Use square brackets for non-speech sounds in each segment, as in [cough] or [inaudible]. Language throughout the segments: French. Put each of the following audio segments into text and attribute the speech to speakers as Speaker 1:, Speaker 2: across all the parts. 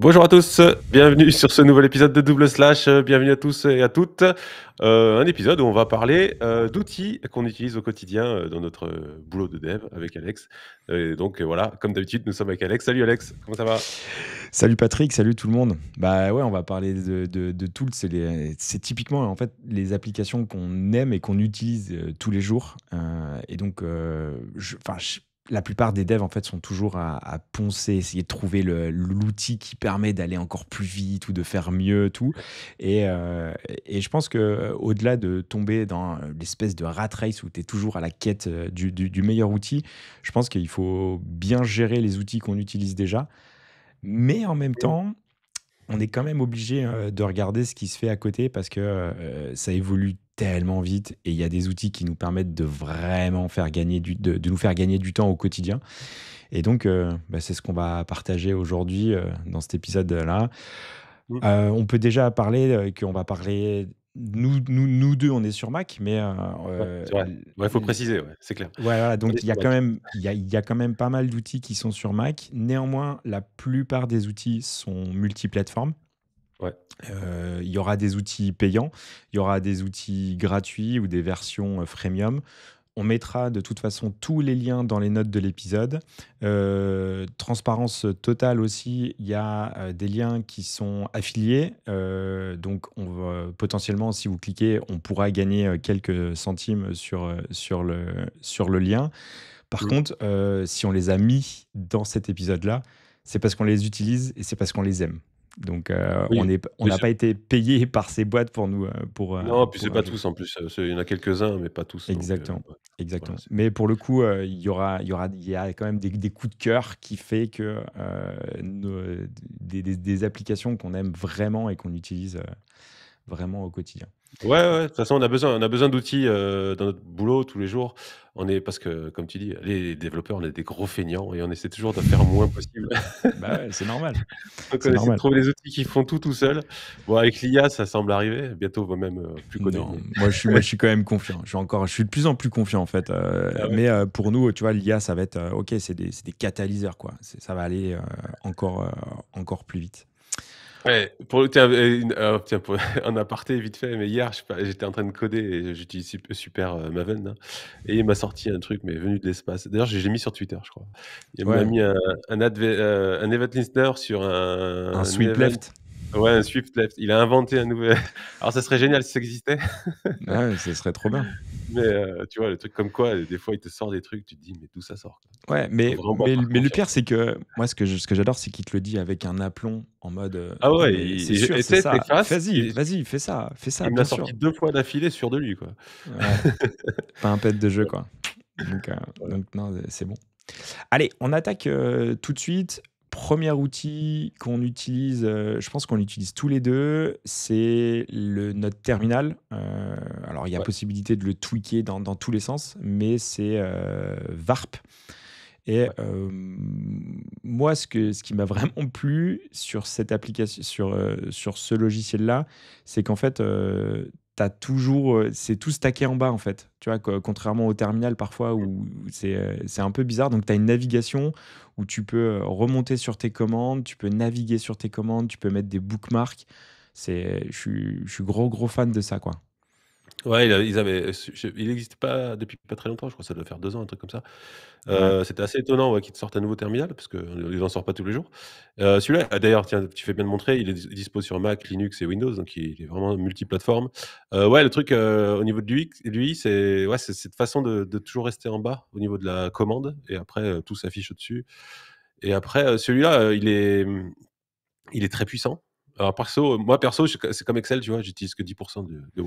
Speaker 1: Bonjour à tous, bienvenue sur ce nouvel épisode de Double Slash, bienvenue à tous et à toutes. Euh, un épisode où on va parler euh, d'outils qu'on utilise au quotidien euh, dans notre boulot de dev avec Alex. donc voilà, comme d'habitude, nous sommes avec Alex. Salut Alex, comment ça va
Speaker 2: Salut Patrick, salut tout le monde. Bah ouais, on va parler de, tools. C'est typiquement en fait les applications qu'on aime et qu'on utilise tous les jours. et donc, je, je, la plupart des devs en fait sont toujours à, poncer, essayer de trouver l'outil qui permet d'aller encore plus vite ou de faire mieux, tout. Et, euh, je pense que euh, au-delà de tomber dans euh, l'espèce de rat race où tu es toujours à la quête du, meilleur outil, je pense qu'il faut bien gérer les outils qu'on utilise déjà, mais en même temps on est quand même obligé de regarder ce qui se fait à côté parce que ça évolue tellement vite et il y a des outils qui nous permettent de vraiment faire gagner du, de, nous faire gagner du temps au quotidien. Et donc, euh, bah, c'est ce qu'on va partager aujourd'hui euh, dans cet épisode-là. Mmh. Euh, on peut déjà parler qu'on va parler. Nous, nous, nous, deux, on est sur Mac, mais. Ouais, il faut préciser, c'est clair. Voilà, donc il y, quand même, il, y a quand même pas mal d'outils qui sont sur Mac. Néanmoins, la plupart des outils sont multiplateformes. Euh, il y aura des outils payants, il y aura des outils gratuits ou des versions euh, freemium. On mettra de toute façon tous les liens dans les notes de l'épisode. Euh, transparence totale aussi, il y a des liens qui sont affiliés. donc on potentiellement, si vous cliquez, on pourra gagner quelques centimes sur, sur, le, sur le lien. Par contre, si on les a mis dans cet épisode-là, c'est parce qu'on les utilise et c'est parce qu'on les aime. Donc, euh, on n'a pas été payé [laughs] par ces boîtes pour nous. Euh, pour, euh, non, puis c'est pas
Speaker 1: tous en plus. Il y en a quelques-uns, mais pas tous. Exactement.
Speaker 2: exactement. mais pour le coup, il y aura, il y aura, il a quand même des, coups de cœur qui fait que des, applications qu'on aime vraiment et qu'on utilise vraiment au quotidien.
Speaker 1: Ouais, ouais, de toute façon, on a besoin, on a besoin d'outils euh, dans notre boulot tous les jours. On est, parce que, comme tu dis, les développeurs, on est des gros feignants et on essaie toujours de faire moins possible.
Speaker 2: Bah c'est normal. [laughs] Donc, on essaie de trouver
Speaker 1: des outils qui font tout tout seul. Bon, avec l'IA, ça semble arriver. Bientôt, on va même euh, plus connaître. moi, je suis, moi, je suis
Speaker 2: quand même confiant. Je suis, encore, je suis de plus en plus confiant, en fait. Euh, ah mais pour nous, tu vois, l'IA, ça va être, OK, c'est des, des, catalyseurs, quoi. Ça va aller encore, encore plus vite.
Speaker 1: Ouais, eh, pour, tiens, euh, euh, tiens, pour- [laughs] un aparté vite fait, mais hier, j'étais en train de coder et j'utilise Super euh, Maven hein, et il m'a sorti un truc, mais venu de l'espace. D'ailleurs, j'ai mis sur Twitter, je crois. Il m'a mis un, un, event listener sur un, Un sweep left. Ouais, Swift Left. Il a inventé un nouvel. [laughs] Alors, ça serait génial si ça existait. [laughs]
Speaker 2: ouais, ça serait trop bien.
Speaker 1: Mais euh, tu vois, le truc comme quoi, des fois, il te sort des trucs, tu te dis, mais d'où
Speaker 2: ça sort Ouais, mais, mais, le pire, c'est que moi, ce que, je, ce que j'adore, c'est qu'il te le dit avec un aplomb en mode. Euh, ah ouais, c'est c'est ça. Vas-y, vas-y, fais ça, fais ça. Il m'a sorti deux fois d'affilée sur de lui, quoi. [laughs] Pas un pet de jeu, quoi. Euh, donc non, c'est bon. Allez, on attaque tout de suite premier outil qu'on utilise, euh, je pense qu'on utilise tous les deux, c'est le, notre terminal. Euh, alors, il y a possibilité de le tweaker dans, dans tous les sens, mais c'est VARP. Euh, Et moi, ce, que, ce qui m'a [laughs] vraiment plu sur cette application, sur, sur ce logiciel-là, c'est qu'en fait, t'as toujours, euh, c'est tout stacké en bas en fait. Tu vois, contrairement au terminal parfois où c'est euh, un peu bizarre. Donc, tu as une navigation où tu peux euh, remonter sur tes commandes, tu peux naviguer sur tes commandes, tu peux mettre des bookmarks. Je suis gros, gros fan de ça, quoi.
Speaker 1: Ouais, il ils euh, il existe pas depuis pas très longtemps, je crois que ça doit faire deux ans, un truc comme ça. Euh, c'était assez étonnant, ouais, qu'ils sortent un nouveau Terminal parce qu'il en sort pas tous les jours. Euh, celui-là, ah, d'ailleurs, tiens, tu fais bien de montrer, il est dispo sur Mac, Linux et Windows, donc il est vraiment multiplateforme. ouais, le truc, au niveau de l'UI, c'est ouais, cette façon de toujours rester en bas au niveau de la commande et après, tout s'affiche au-dessus et après, celui-là, il est, il est très puissant. Alors, perso, moi, perso, c'est comme Excel, tu vois, j'utilise que 10% de, de,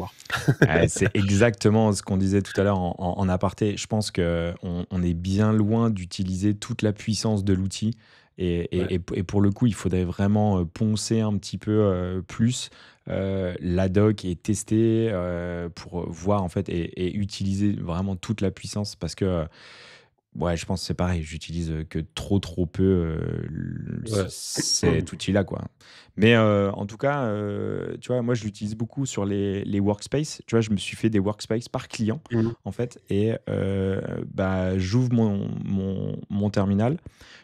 Speaker 2: [laughs] c'est [laughs] exactement ce qu'on disait tout à l'heure en, aparté. Je pense qu'on on est bien loin d'utiliser toute la puissance de l'outil. Et, et, pour le coup, il faudrait vraiment euh, poncer un petit peu euh, plus euh, la doc et tester pour voir en fait et, et, utiliser vraiment toute la puissance parce que Ouais, je pense que c'est pareil. J'utilise euh, que trop, trop peu euh, cet [clears throat] outil-là, quoi. Mais euh, en tout cas, tu vois, moi, je l'utilise beaucoup sur les, les workspaces. Tu vois, je me suis fait des workspaces par client, mmh. en fait. Et bah, j'ouvre mon, mon, mon, terminal,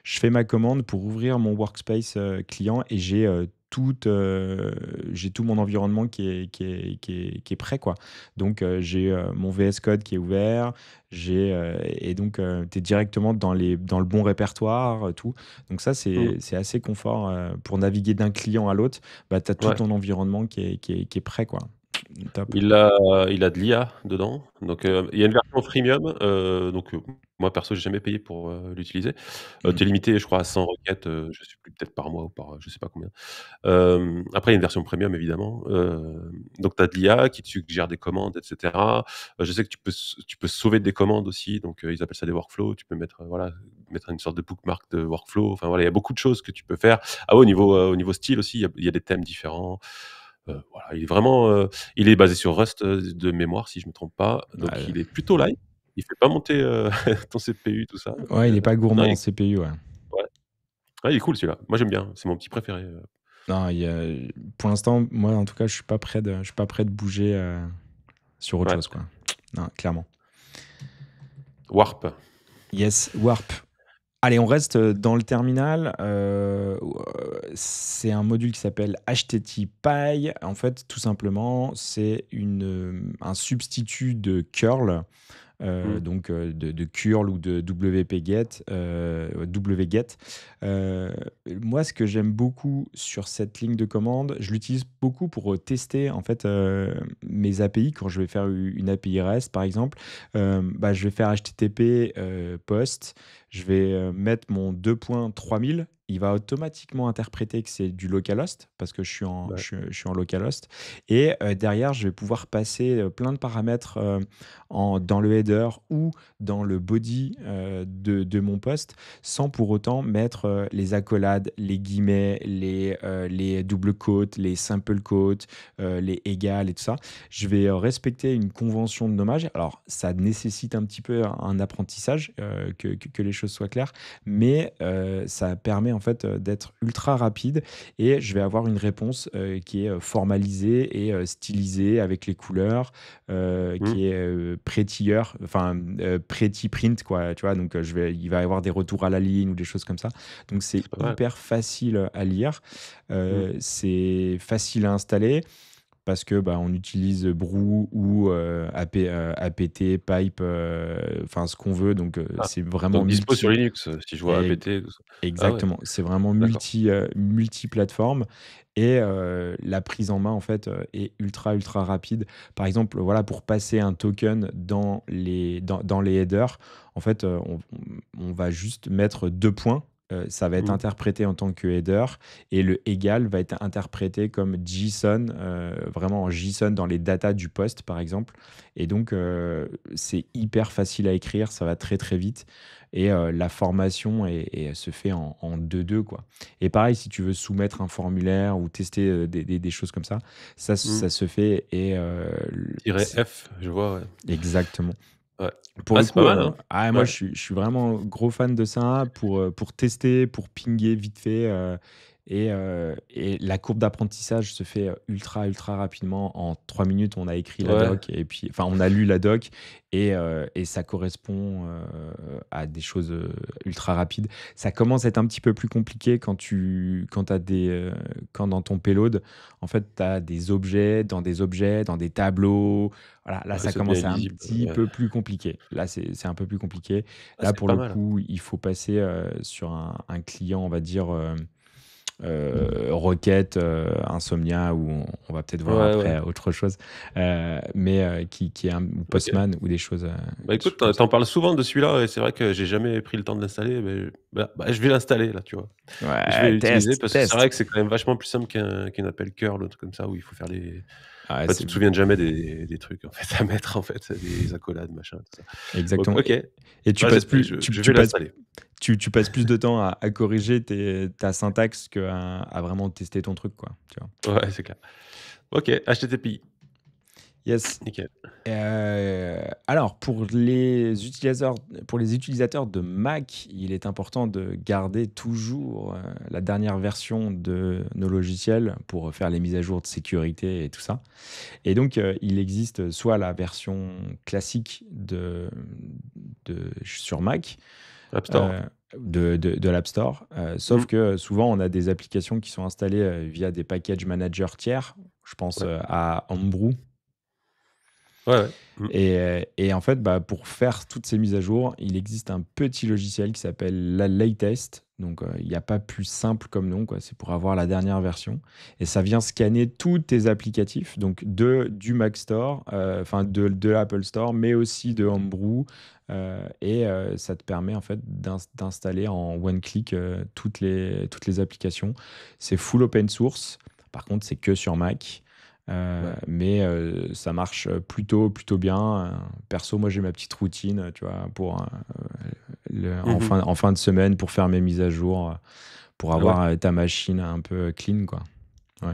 Speaker 2: je fais ma commande pour ouvrir mon workspace client et j'ai tout, euh, j'ai tout mon environnement qui est, qui est, qui est, qui est prêt. Quoi. Donc, euh, j'ai euh, mon VS Code qui est ouvert, j'ai, et donc, tu es directement dans, les, dans le bon répertoire, tout. Donc, ça, c'est, mmh. assez confort pour naviguer d'un client à l'autre. Bah, tu as tout ton environnement qui est, qui est, qui est prêt. Quoi. Il a,
Speaker 1: il a de l'IA dedans. Donc, euh, il y a une version premium, euh, donc, euh, moi, perso, j'ai jamais payé pour l'utiliser. Mhm. Tu es limité, je crois, à 100 requêtes. je sais plus, peut-être par mois ou par je sais pas combien. après, il y a une version premium, évidemment. donc, tu as de l'IA qui te suggère des commandes, etc. je sais que tu peux, tu peux sauver des commandes aussi. Donc, ils appellent ça des workflows. Tu peux mettre, voilà, mettre une sorte de bookmark de workflow. Enfin, voilà, il y a beaucoup de choses que tu peux faire. Ah au niveau, au niveau style aussi, il y, a des thèmes différents. Euh, voilà, il est vraiment, euh, il est basé sur Rust euh, de mémoire si je ne me trompe pas, donc il est plutôt light. Il fait pas monter [laughs] ton CPU tout ça.
Speaker 2: il est pas gourmand en CPU. Ouais.
Speaker 1: Ah, il est cool celui-là. Moi j'aime bien, c'est mon petit préféré.
Speaker 2: Non, pour l'instant, moi en tout cas, je suis pas prêt de, je suis pas prêt de bouger sur autre chose, quoi. Non, clairement. Warp. Yes, Warp. Allez, on reste euh, dans le terminal. Euh, c'est un module qui s'appelle HTTPy. En fait, tout simplement, c'est euh, un substitut de curl euh, mm. donc euh, de, curl ou de wp-get. Euh, wget. moi, ce que j'aime beaucoup sur cette ligne de commande, je l'utilise beaucoup pour tester en fait mes API quand je vais faire une API REST par exemple. Bah, je vais faire HTTP post, je vais mettre mon 2.3000 il va automatiquement interpréter que c'est du localhost parce que je suis en, je, suis en localhost. Et euh, derrière, je vais pouvoir passer euh, plein de paramètres euh, en, dans le header ou dans le body de, mon poste sans pour autant mettre les accolades, les guillemets, les, les doubles quotes, les simple quotes, les égales et tout ça. Je vais respecter une convention de nommage. Alors, ça nécessite un petit peu un apprentissage, que, que, les choses soient claires, mais ça permet en fait euh, d'être ultra rapide et je vais avoir une réponse euh, qui est euh, formalisée et stylisée avec les couleurs, mmh. qui est enfin pretty print quoi, tu vois. Donc je vais, il va y avoir des retours à la ligne ou des choses comme ça. Donc c'est hyper facile à lire, mmh. c'est facile à installer parce que bah, on utilise Brew ou euh, APT, euh, Pipe, euh, enfin ce qu'on veut. Donc ah, c'est vraiment. Donc, dispo sur Linux, si je vois APT.
Speaker 1: Ah Exactement.
Speaker 2: C'est vraiment multi, multi-plateforme. et la prise en main, en fait, est ultra, ultra rapide. Par exemple, voilà, pour passer un token dans les, dans, les headers, en fait, on va juste mettre deux points euh, ça va être mm. interprété en tant que header et le égal va être interprété comme JSON, euh, vraiment en JSON dans les datas du poste par exemple. Et donc euh, c'est hyper facile à écrire, ça va très très vite et la formation et se fait en 2-2 quoi. Et pareil, si tu veux soumettre un formulaire ou tester des, choses comme ça, ça, mm. ça se fait et. F, je vois. Exactement. Ouais. Pour moi, je, suis, je, suis, vraiment gros fan de ça pour, euh, pour tester, pour pinguer vite fait. Euh, euh, et, la courbe d'apprentissage se fait euh, ultra, ultra rapidement. En trois minutes, on a écrit la doc, et puis, enfin, on a lu la doc, et, euh, et ça correspond à des choses ultra rapides. Ça commence à être un petit peu plus compliqué quand, tu, quand, as des, quand dans ton payload, en fait, tu as des objets dans des objets, dans des tableaux. Voilà, là, ça commence à un petit peu plus compliqué. Là, c'est un peu plus compliqué. Ah, là, pour le coup, il faut passer sur un client, on va dire euh, roquette, euh, Insomnia, ou on, va peut-être voir après autre chose, euh, mais qui, est un Postman ou des choses.
Speaker 1: bah écoute, t'en parles souvent de celui-là et c'est vrai que j'ai jamais pris le temps de l'installer, mais je bah, bah, vais l'installer là, tu vois. Ouais, je vais l'utiliser parce que c'est vrai que c'est quand même vachement plus simple qu'un qu'un appel curl, comme ça, où il faut faire les. Ah tu te souviens jamais des, trucs en
Speaker 2: fait à mettre en fait des accolades machin tout ça. Exactement. ok. Et, tu passes plus, tu, passes, plus de temps à, corriger ta syntaxe qu'à vraiment tester ton truc quoi.
Speaker 1: Ouais c'est clair. Ok HTTP.
Speaker 2: Yes. Euh, alors, pour les, utilisateurs, pour les utilisateurs de Mac, il est important de garder toujours euh, la dernière version de nos logiciels pour faire les mises à jour de sécurité et tout ça. Et donc, euh, il existe soit la version classique de, sur Mac, de, l'App Store. sauf mm. que souvent, on a des applications qui sont installées via des package managers tiers. Je pense à Homebrew, Mm. Euh, et, en fait, bah, pour faire toutes ces mises à jour, il existe un petit logiciel qui s'appelle la latest. Donc, euh, il n'y a pas plus simple comme nom, c'est pour avoir la dernière version. Et ça vient scanner tous tes applicatifs, donc de, du Mac Store, euh, enfin de, l'Apple Store, mais aussi de Homebrew. et ça te permet en fait d'installer en one click toutes, les, toutes les applications. C'est full open source. Par contre, c'est que sur Mac. Euh, mais euh, ça marche plutôt, plutôt bien. Perso, moi, j'ai ma petite routine, tu vois, pour euh, en, mhm. fin, en, fin, de semaine pour faire mes mises à jour, pour ah avoir ta machine un peu clean, quoi.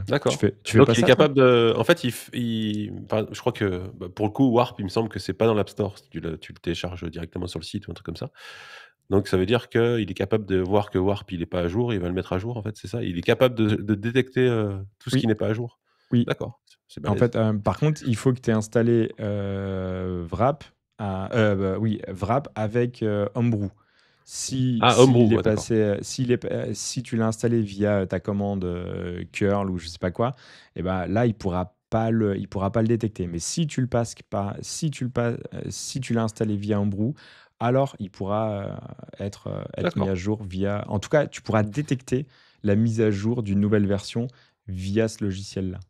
Speaker 2: D'accord. Tu Donc il est capable
Speaker 1: de. En fait, il, je crois que bah, pour le coup, Warp, il me semble que c'est pas dans l'App Store. Tu le, tu le, télécharges directement sur le site ou un truc comme ça. Donc ça veut dire qu'il est capable de voir que Warp, il n'est pas à jour, il va le mettre à jour, en fait, c'est ça Il est capable de, de détecter tout
Speaker 2: ce qui n'est pas à jour. Oui. D'accord. En fait, euh, par contre, il faut que tu aies installé euh, oui, avec Homebrew. Si, tu l'as installé via euh, ta commande euh, curl ou je sais pas quoi, et eh ben là, il pourra pas le, il pourra pas le détecter. Mais si tu le passes si tu le si tu l'as installé via Homebrew, alors il pourra être mis à jour via. En tout cas, tu pourras détecter la mise à jour d'une nouvelle version via ce logiciel-là.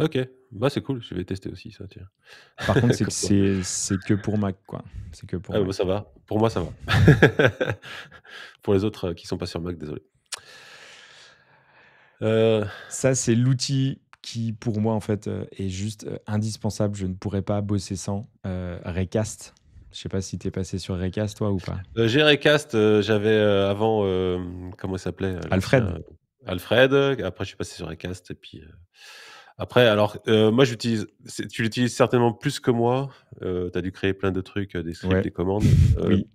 Speaker 2: Ok, bah c'est cool, je vais tester aussi ça, Par contre, [laughs] c'est, que pour Mac, quoi. C'est que pour ah, bah, ça va, pour moi ça va. [laughs] pour les autres euh, qui sont pas sur Mac, désolé. Euh, ça, c'est l'outil qui, pour moi, en fait, euh, est juste indispensable. Je ne pourrais pas bosser sans euh, Recast. Je sais pas si tu es passé sur Recast, toi, ou pas.
Speaker 1: j'ai Recast, j'avais avant, comment il s'appelait Alfred. Alfred, après je suis passé sur Recast, et puis... Après, alors, euh, moi, j'utilise, tu l'utilises certainement plus que moi. Euh, tu as dû créer plein de trucs, euh, des scripts, des commandes. [laughs] oui.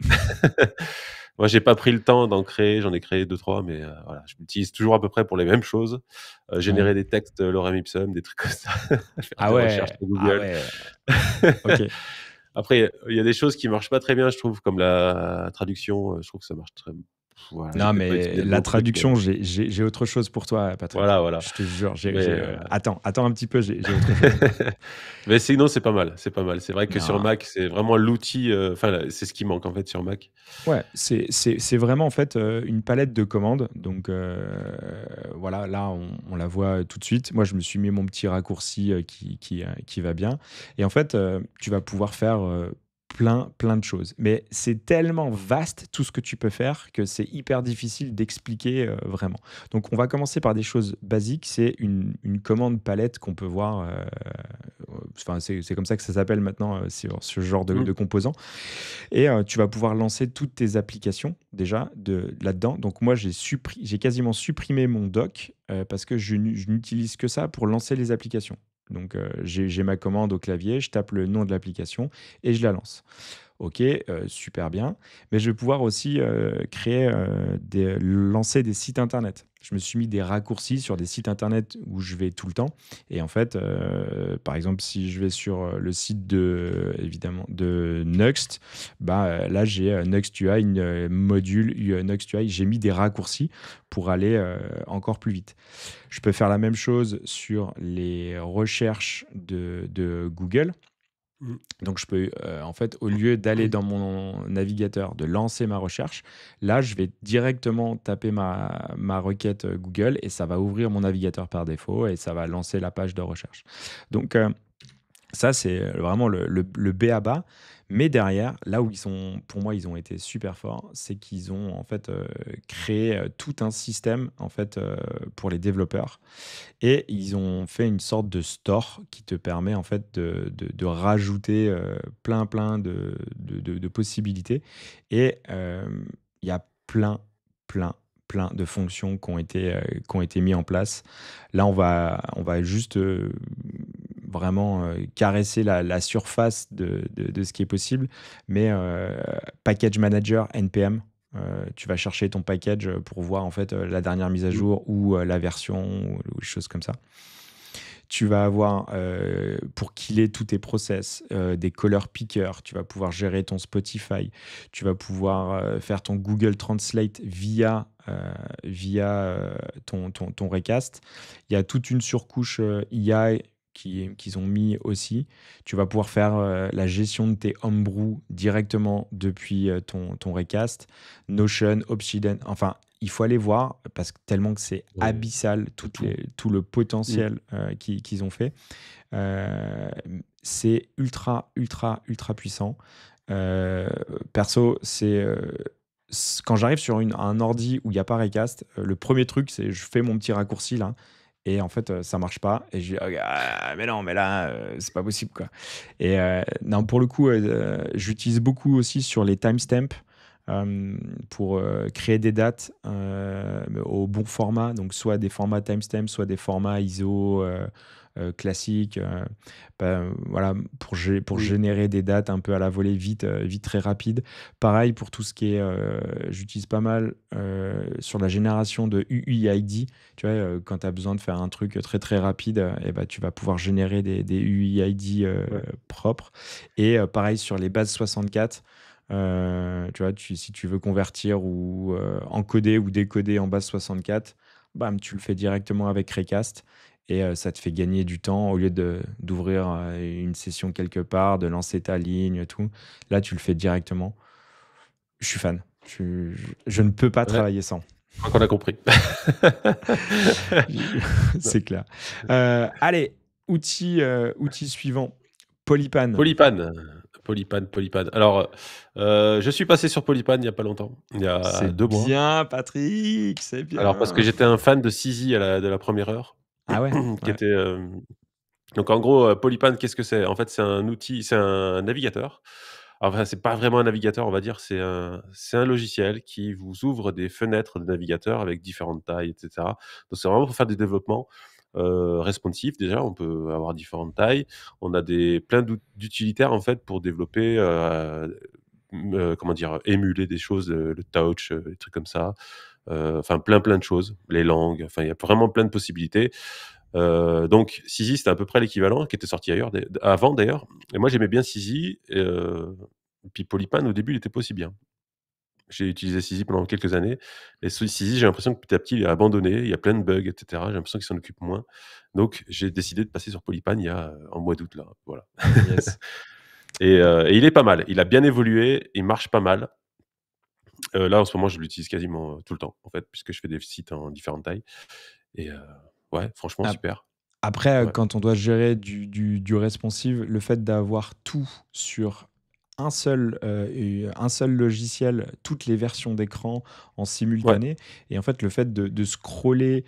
Speaker 1: [laughs] moi, j'ai pas pris le temps d'en créer. J'en ai créé deux, trois, mais voilà, je l'utilise toujours à peu près pour les mêmes choses. générer des textes, lorem ipsum, des trucs comme ça. [laughs] ah, ouais. ah, ouais. Ok. Après, il y a des choses qui marchent pas très bien, je trouve, comme la traduction. Je trouve que ça marche très, bien non, mais la traduction,
Speaker 2: j'ai autre chose pour toi, Patrick. Voilà, voilà. Je te jure. Euh, euh, attends, attends un petit peu, j'ai autre chose.
Speaker 1: [laughs] mais sinon, c'est pas mal. C'est pas mal. C'est vrai que sur Mac, c'est vraiment l'outil. Euh, enfin, c'est ce qui manque en fait sur Mac.
Speaker 2: Ouais, c'est vraiment en fait une palette de commandes. Donc voilà, là, on, la voit tout de suite. Moi, je me suis mis mon petit raccourci qui, qui, qui, va bien. Et en fait, tu vas pouvoir faire plein, plein de choses. Mais c'est tellement vaste tout ce que tu peux faire que c'est hyper difficile d'expliquer euh, vraiment. Donc on va commencer par des choses basiques. C'est une, commande palette qu'on peut voir. Euh, enfin, c'est comme ça que ça s'appelle maintenant euh, ce genre de, mmh. composants. Et tu vas pouvoir lancer toutes tes applications déjà de, là-dedans. Donc moi, j'ai quasiment supprimé mon doc parce que je n'utilise que ça pour lancer les applications. Donc euh, j'ai ma commande au clavier, je tape le nom de l'application et je la lance. Ok, euh, super bien. Mais je vais pouvoir aussi euh, créer, euh, des, lancer des sites internet. Je me suis mis des raccourcis sur des sites internet où je vais tout le temps. Et en fait, par exemple, si je vais sur le site de, évidemment, de Nuxt, bah, là, j'ai UI, une module UI. J'ai mis des raccourcis pour aller encore plus vite. Je peux faire la même chose sur les recherches de Google. Mm. Donc je peux, euh, en fait, au lieu d'aller dans mon navigateur, de lancer ma recherche, là, je vais directement taper ma, requête euh, Google et ça va ouvrir mon navigateur par défaut et ça va lancer la page de recherche. Donc euh, ça, c'est vraiment le, le, le B à bas. Mais derrière, là où ils sont, pour moi, ils ont été super forts, c'est qu'ils ont en fait euh, créé euh, tout un système en fait euh, pour les développeurs et ils ont fait une sorte de store qui te permet en fait de, rajouter plein plein de, de possibilités et il y a plein plein plein de fonctions qui ont été qui ont été mis en place. Là, on va on va juste vraiment euh, caresser la, surface de, de, ce qui est possible. Mais euh, package manager NPM, euh, tu vas chercher ton package pour voir en fait la dernière mise à mm. jour ou la version ou, des choses comme ça. Tu vas avoir pour killer tous tes process des color pickers. Tu vas pouvoir gérer ton Spotify. Tu vas pouvoir faire ton Google Translate via via ton, ton, recast. Il y a toute une surcouche IA qu'ils ont mis aussi. Tu vas pouvoir faire euh, la gestion de tes homebrew directement depuis euh, ton, ton Recast, Notion, Obsidian. Enfin, il faut aller voir parce que tellement que c'est abyssal tout, les, tout, le potentiel mm. euh, qu'ils ont fait. c'est ultra, ultra, ultra puissant. perso, c'est quand j'arrive sur un ordi où il n'y a pas Recast, le premier truc, c'est je fais mon petit raccourci là. Et en fait, euh, ça marche pas. Et ah, ah, mais non, mais là, ce euh, c'est pas possible. Quoi. Et euh, non, pour le coup, j'utilise beaucoup aussi sur les timestamps pour créer des dates au bon format. Donc, soit des formats timestamps soit des formats ISO. Euh, classique, euh, bah, voilà, pour, pour générer des dates un peu à la volée vite, euh, vite très rapide. Pareil pour tout ce qui est, j'utilise pas mal sur la génération de UUID. Tu vois, quand tu as besoin de faire un truc très très rapide, et ben tu vas pouvoir générer des, des UUID propres. Et pareil sur les bases 64. tu vois, si tu veux convertir ou encoder ou décoder en base 64, bam, tu le fais directement avec Recast et euh, ça te fait gagner du temps au lieu d'ouvrir euh, une session quelque part, de lancer ta ligne, tout. Là, tu le fais directement. Je suis fan. Je, ne peux pas travailler sans. Je qu'on a compris. [laughs] C'est clair. Euh, allez, outil, outil suivant. Polypan.
Speaker 1: Polypan. Polypan, Polypan. Alors, je suis passé sur Polypan il n'y a pas longtemps, il y a deux mois. bien,
Speaker 2: Patrick, c'est
Speaker 1: bien. Alors, parce que j'étais un fan de Sisi à de la première heure. Ah ouais [clears throat] Qui était. Euh, donc en gros, euh, Polypan, qu'est-ce que c'est En fait, c'est un outil, c'est un navigateur. Enfin, c'est pas vraiment un navigateur, on va dire. C'est un, c'est un logiciel qui vous ouvre des fenêtres de navigateur avec différentes tailles, etc. Donc c'est vraiment pour faire des développements. Euh, déjà on peut avoir différentes tailles on a des plein d'utilitaires en fait pour développer euh, comment dire émuler des choses le touch des trucs comme ça euh, enfin plein plein de choses, les langues, enfin il y a vraiment plein de possibilités. Euh, donc Sisi, c'était à peu près l'équivalent, qui était sorti ailleurs, avant d'ailleurs. Et moi, j'aimais bien Sisi. Euh, puis Polypan, au début, il était pas aussi bien. J'ai utilisé Sisi pendant quelques années. Et Sisi, j'ai l'impression que petit à petit, il est abandonné. Il y a plein de bugs, etc. J'ai l'impression qu'il s'en occupe moins. Donc, j'ai décidé de passer sur Polypan il y a en mois d'août là. Voilà. [laughs] et, il est pas mal. Il a bien évolué. Il marche pas mal. Euh, là, en ce moment, je l'utilise quasiment tout le temps, en fait, puisque je fais des sites en différentes tailles. Et ouais, franchement, super.
Speaker 2: Après, quand on doit gérer du, responsive, le fait d'avoir tout sur un seul, un seul logiciel, toutes les versions d'écran en simultané. Et en fait, le fait de, de scroller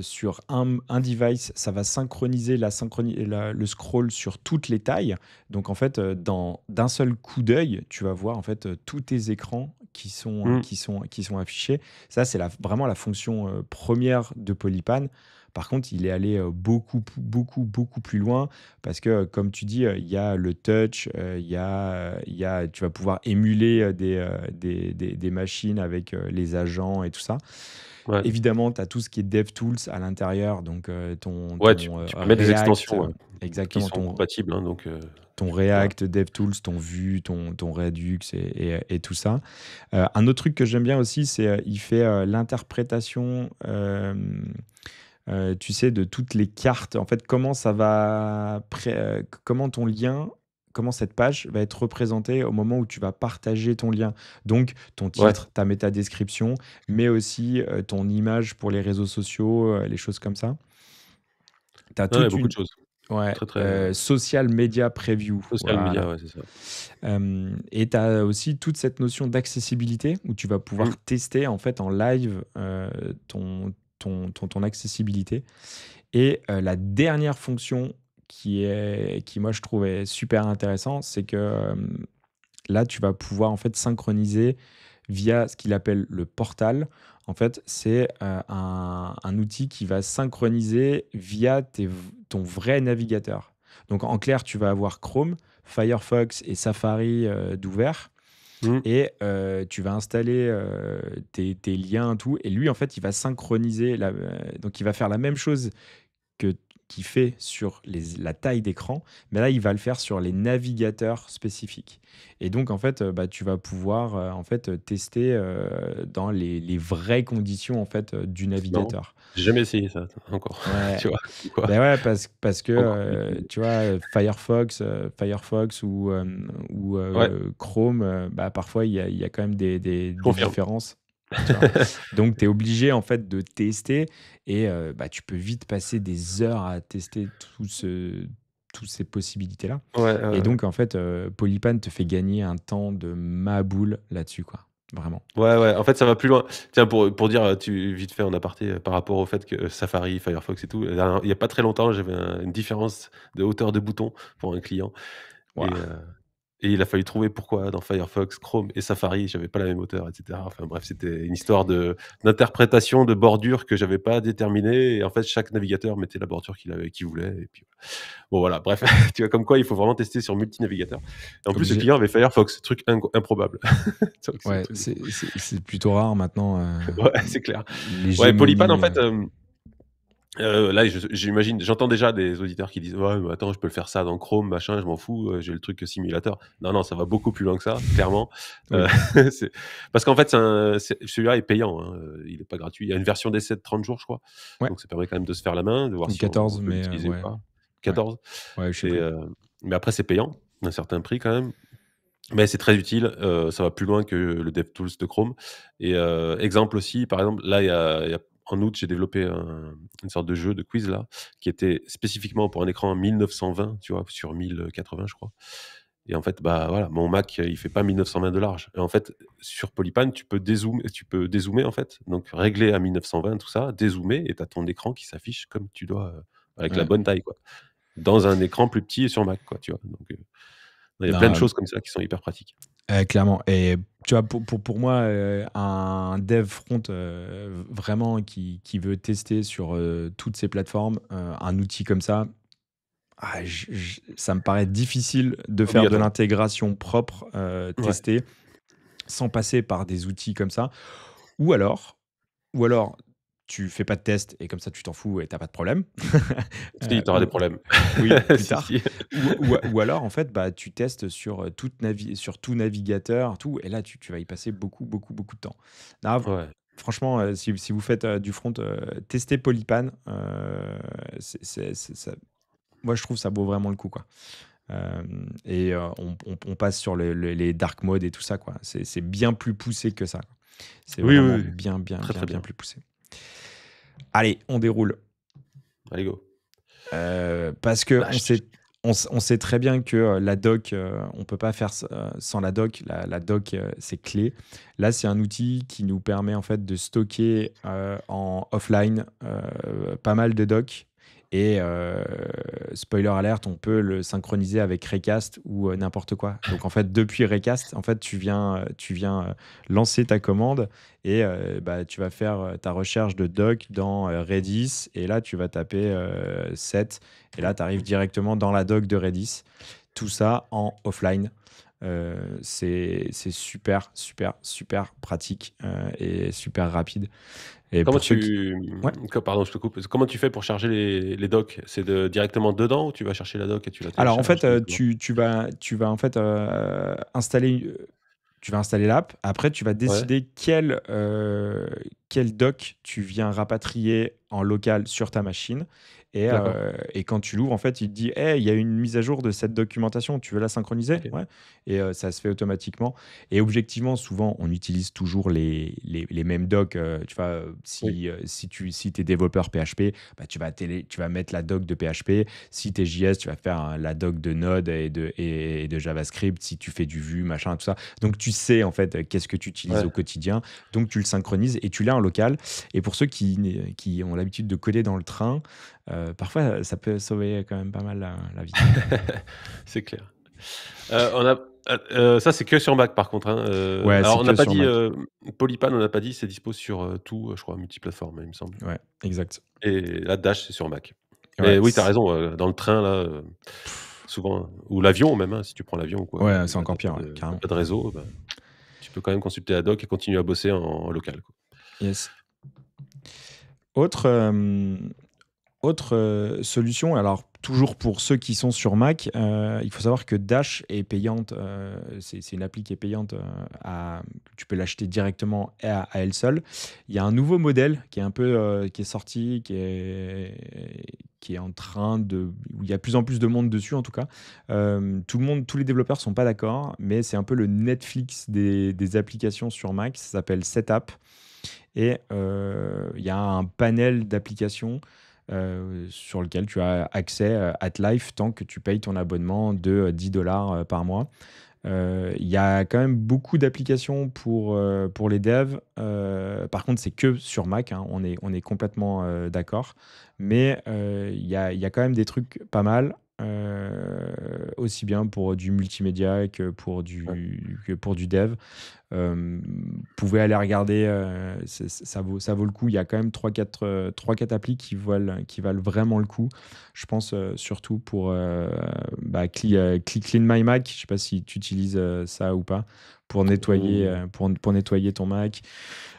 Speaker 2: sur un, un, device, ça va synchroniser la, synchronie le scroll sur toutes les tailles. Donc en fait, d'un seul coup d'œil, tu vas voir en fait tous tes écrans qui sont, euh, mm. qui sont, qui sont affichés. Ça, c'est la, vraiment la fonction euh, première de Polypan. Par contre, il est allé euh, beaucoup, beaucoup, beaucoup plus loin parce que, comme tu dis, il y a le touch, il y a, il y tu vas pouvoir émuler des, des, des machines avec les agents et tout ça. Évidemment, tu as tout ce qui est DevTools à l'intérieur, donc euh, ton, tu, peux mettre des extensions euh, exactement, qui sont
Speaker 1: compatibles. Hein, donc, euh,
Speaker 2: ton React, DevTools, ton Vue, ton, ton Redux et, tout ça. un autre truc que j'aime bien aussi, c'est il fait l'interprétation. tu sais, de toutes les cartes, en fait, comment ça va, comment ton lien comment cette page va être représentée au moment où tu vas partager ton lien. Donc, ton titre, ta méta description, mais aussi euh, ton image pour les réseaux sociaux, euh, les choses comme ça. Tu as beaucoup de choses. Ouais, très, très... Euh, social media preview. Social media, ouais, c'est ça. et tu as aussi toute cette notion d'accessibilité où tu vas pouvoir mmh. tester en fait en live ton, ton, ton, ton, accessibilité. Et la dernière fonction qui est qui moi je trouvais super intéressant, c'est que euh, là tu vas pouvoir en fait synchroniser via ce qu'il appelle le portal. En fait, c'est euh, un, un, outil qui va synchroniser via tes, ton vrai navigateur. Donc en clair, tu vas avoir Chrome, Firefox et Safari euh, d'ouvert. Mmh. Et tu vas installer tes, tes, liens, tout. Et lui, en fait, il va synchroniser. La, donc, il va faire la même chose que qui fait sur la taille d'écran, mais là, il va le faire sur les navigateurs spécifiques. Et donc, en fait, euh, bah, tu vas pouvoir euh, en fait, tester euh, dans les, vraies conditions en fait, du navigateur.
Speaker 1: J'ai jamais essayé ça
Speaker 2: encore. Ouais. [laughs] tu vois, ben parce, que tu vois, Firefox, Firefox ou, Chrome, bah, parfois, il y a, quand même des, des différences. [laughs] Donc, tu es obligé en fait de tester et euh, bah, tu peux vite passer des heures à tester toutes ces possibilités-là. et donc, en fait, euh, Polypan te fait gagner un temps de ma boule là-dessus, quoi. Vraiment.
Speaker 1: Ouais, ouais, en fait, ça va plus loin. Tiens, pour, dire tu, vite fait en aparté euh, par rapport au fait que Safari, Firefox et tout, il n'y a pas très longtemps, j'avais une différence de hauteur de bouton pour un client. Et il a fallu trouver pourquoi dans Firefox, Chrome et Safari, j'avais pas la même hauteur, etc. Enfin bref, c'était une histoire d'interprétation, de, bordure que j'avais pas déterminée. Et en fait, chaque navigateur mettait la bordure qu'il avait, voulait. Et puis bon voilà, bref, [laughs] tu vois comme quoi il faut vraiment tester sur multi navigateurs. en plus, le client avait Firefox, truc improbable. [laughs]
Speaker 2: c'est plutôt rare maintenant. Euh, c'est clair. Oui, ouais, en fait. Euh, euh, euh, là,
Speaker 1: j'imagine, j'entends déjà des auditeurs qui disent Ouais, mais attends, je peux le faire ça dans Chrome, machin, je m'en fous, euh, j'ai le truc simulateur. Non, non, ça va beaucoup plus loin que ça, clairement. Euh, [laughs] parce qu'en fait, celui-là est payant, hein. il n'est pas gratuit. Il y a une version d'essai de 30 jours, je crois. Donc ça permet quand même de se faire la main,
Speaker 2: de voir si 14, mais
Speaker 1: l'utiliser 14. mais après, c'est payant, un certain prix quand même. Mais c'est très utile, ça va plus loin que le DevTools de Chrome. Et exemple aussi, par exemple, là, il y a en août, j'ai développé une sorte de jeu de quiz là, qui était spécifiquement pour un écran 1920, tu vois, sur 1080, je crois. Et en fait, bah voilà, mon Mac, euh, il fait pas 1920 de large. Et en fait, sur Polypan, tu peux dézoomer, tu peux dézoomer en fait, donc régler à 1920 tout ça, dézoomer, et tu as ton écran qui s'affiche comme tu dois, euh, avec la bonne taille, quoi. Dans un écran plus petit et sur Mac, quoi, tu vois. Donc, euh, il y a plein de bah, choses comme ça qui sont hyper pratiques
Speaker 2: clairement. Et tu vois, pour, pour, pour moi, euh, un dev front euh, vraiment qui, qui, veut tester sur euh, toutes ces plateformes un outil comme ça, ah, ça me paraît difficile de faire de l'intégration propre tester, sans passer par des outils comme ça. Ou alors, ou alors tu fais pas de test et comme ça tu t'en fous et t'as pas de problème. tu dis, [laughs] t'auras des problèmes. Euh, oui, [laughs] plus tard. Ou, alors en fait, bah, tu testes sur, euh, sur tout navigateur, tout, et là tu, vas y passer beaucoup, beaucoup, beaucoup de temps. Franchement, euh, si, vous faites du front, tester Polypan, c'est moi je trouve ça vaut vraiment le coup. quoi. et on, passe sur les dark mode et tout ça. quoi. C'est bien plus poussé que ça. C'est vraiment bien, bien, bien, bien, plus poussé. Allez, on déroule. Allez, go. Euh, parce que bah, on, sait, très bien que euh, la doc, euh, on peut pas faire sans la doc. La, la doc, c'est clé. Là, c'est un outil qui nous permet en fait de stocker en offline pas mal de docs et euh, spoiler alert, on peut le synchroniser avec Recast ou euh, n'importe quoi. Donc en fait, depuis Recast, en fait, tu viens, euh, tu viens lancer ta commande et bah, tu vas faire ta recherche de doc dans Redis et là tu vas taper 7 et là tu arrives directement dans la doc de Redis. Tout ça en offline. Euh, c'est super, super, super pratique euh, et super rapide. Et comment tu...
Speaker 1: Pardon, je te coupe. Comment tu fais pour charger les, les docs C'est de, directement dedans ou tu vas chercher la doc et tu Alors en fait, euh, tu,
Speaker 2: tu, vas, tu vas en fait installer... Tu vas installer l'app. Après, tu vas décider quel, quel doc tu viens rapatrier en local sur ta machine. Euh, et, quand tu l'ouvres, en fait, il te dit Hey, il y a une mise à jour de cette documentation, tu veux la synchroniser Et euh, ça se fait automatiquement. Et objectivement, souvent, on utilise toujours les, les, mêmes docs. Euh, tu vois, si, si tu si es développeur PHP, bah, tu, vas tu vas mettre la doc de PHP. Si tu es JS, tu vas faire hein, la doc de Node et de, et, de JavaScript. Si tu fais du Vue, machin, tout ça. Donc, tu sais, en fait, qu'est-ce que tu utilises au quotidien. Donc, tu le synchronises et tu l'as en local. Et pour ceux qui, qui ont l'habitude de coder dans le train, euh, parfois, euh, ça peut sauver quand même pas mal la, vie. [laughs] c'est clair.
Speaker 1: Euh, on a ça, c'est que sur Mac, par contre. Hein. alors, on n'a pas dit Polypan, on n'a pas dit, c'est dispo sur tout, je crois, multiplateforme, il me semble. Ouais, exact. Et la Dash, c'est sur Mac. Et oui, t'as raison. dans le train, là, souvent, ou l'avion même, hein, si tu prends
Speaker 2: l'avion, quoi. Ouais, c'est encore pire. De, Pas de réseau, bah,
Speaker 1: tu peux quand même consulter la doc et continuer à bosser en, local.
Speaker 2: Yes. Autre, autre euh, solution, alors toujours pour ceux qui sont sur Mac, euh, il faut savoir que Dash est payante, euh, c'est une appli qui est payante, à, tu peux l'acheter directement à, elle seule. Il y a un nouveau modèle qui est un peu qui est sorti, qui est, qui est en train de... il y a de plus en plus de monde dessus en tout cas. tout le monde, tous les développeurs ne sont pas d'accord, mais c'est un peu le Netflix des, des applications sur Mac, ça s'appelle Setup. Et il y a un panel d'applications euh, sur lequel tu as accès à euh, Life tant que tu payes ton abonnement de 10 euh, dollars par mois. Il y a quand même beaucoup d'applications pour, pour les devs. par contre, c'est que sur Mac, hein. on, est, on est complètement d'accord. Mais il y a, y, a, quand même des trucs pas mal. Euh, aussi bien pour du multimédia que pour du, pour du dev. Euh, vous pouvez aller regarder, euh, ça, vaut, ça vaut le coup. Il y a quand même 3-4 applis qui valent, qui valent vraiment le coup. Je pense surtout pour bah, Clean, My Mac, je ne sais pas si tu utilises ça ou pas, pour nettoyer, pour, pour nettoyer ton Mac.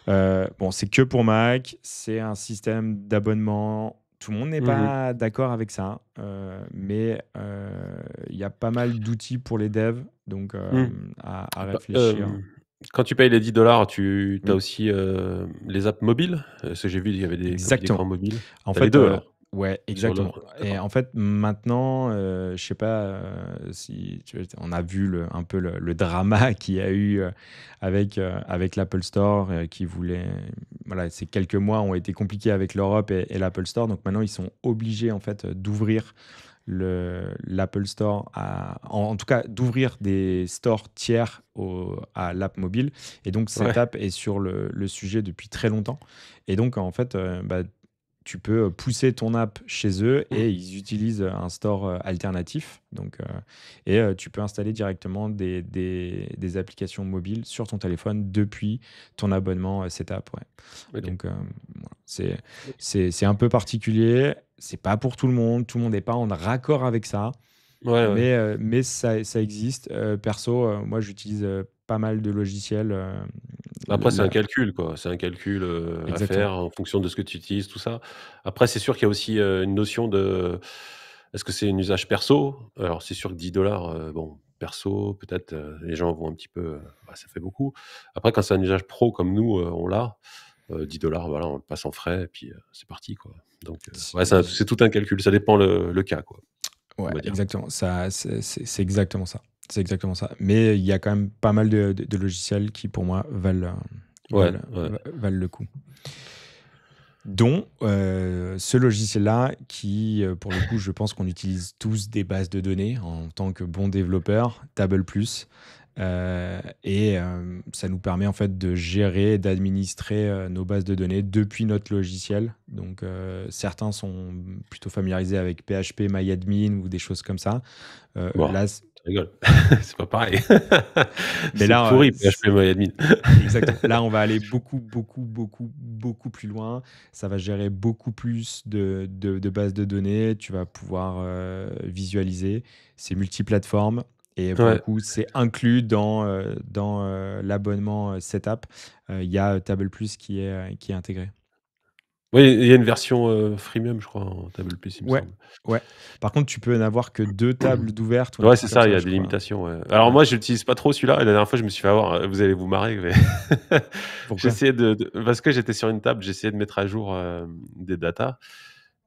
Speaker 2: bon, c'est que pour Mac, c'est un système d'abonnement tout le monde n'est mmh pas d'accord avec ça, euh, mais euh, il y a pas mal d'outils pour les devs, donc euh, mmh. à, bah, réfléchir.
Speaker 1: Quand tu payes les 10 dollars, tu as mmh. aussi les apps mobiles. Parce que j'ai vu, qu'il y avait des, Exactement. Apps mobiles. En fait, deux, Ouais, exactement.
Speaker 2: Et en fait, maintenant, je euh, je sais pas euh, si on a vu un peu le, drama [laughs] qu'il y a eu euh, avec, avec l'Apple Store qui voulait. Voilà, ces quelques mois ont été compliqués avec l'Europe et, l'Apple Store. Donc maintenant, ils sont obligés en fait d'ouvrir l'Apple Store, à, en, tout cas d'ouvrir des stores tiers à l'app mobile. Et donc cette app est sur le, sujet depuis très longtemps. Et donc en fait, bah, tu peux euh, pousser ton app chez eux et mm. ils utilisent euh, un store euh, alternatif. Donc, et tu peux installer directement des, des, applications mobiles sur ton téléphone depuis ton abonnement cette app. Donc, c'est un peu particulier. C'est pas pour tout le monde. Tout le monde n'est pas en raccord avec ça. mais, mais ça, ça existe. perso, moi, j'utilise pas mal de logiciels. Euh, Après, c'est un
Speaker 1: calcul, quoi. C'est un calcul euh, à faire en fonction de ce que tu utilises, tout ça. Après, c'est sûr qu'il y a aussi euh, une notion de. Est-ce que c'est un usage perso Alors, c'est sûr que 10 dollars, bon, perso, peut-être les gens vont un petit peu. Bah, ça fait beaucoup. Après, quand c'est un usage pro comme nous, on l'a. 10 dollars, voilà, on le passe en frais, et puis c'est parti, quoi. Donc, c'est tout un calcul. Ça dépend le, cas, quoi,
Speaker 2: Ouais, exactement. Ça, c'est exactement ça. C'est exactement ça. Mais il y a quand même pas mal de, logiciels qui, pour moi, valent, euh, valent, le coup. Dont euh, ce logiciel-là, qui, euh, pour le coup, je pense qu'on utilise tous des bases de données en tant que bon développeur, Table et ça nous permet en fait de gérer, d'administrer nos bases de données depuis notre logiciel. Donc certains sont plutôt familiarisés avec PHP, MyAdmin ou des choses comme ça. Là, [laughs] c'est pas pareil. [laughs] Mais là, euh, pourri, PHP MyAdmin. exactement. Là, on va aller beaucoup, beaucoup, beaucoup, beaucoup plus loin. Ça va gérer beaucoup plus de, de, de bases de données. Tu vas pouvoir euh, visualiser. C'est multiplateforme. Et pour coup, c'est inclus dans, euh, dans l'abonnement Setup. Il y a Table Plus qui est, qui est intégré. Oui, il y a une version euh, freemium, je crois, en table PC. Il ouais. ouais. Par contre, tu peux n'avoir que deux [clears throat] tables d'ouvertes. Ouais, c'est ça,
Speaker 1: il y a des limitations. Alors, moi, je n'utilise pas trop celui-là. La dernière fois, je me suis fait avoir. Euh, vous allez vous marrer. [laughs] j'essayais de, Parce que j'étais sur une table, j'essayais de mettre à jour euh, des datas.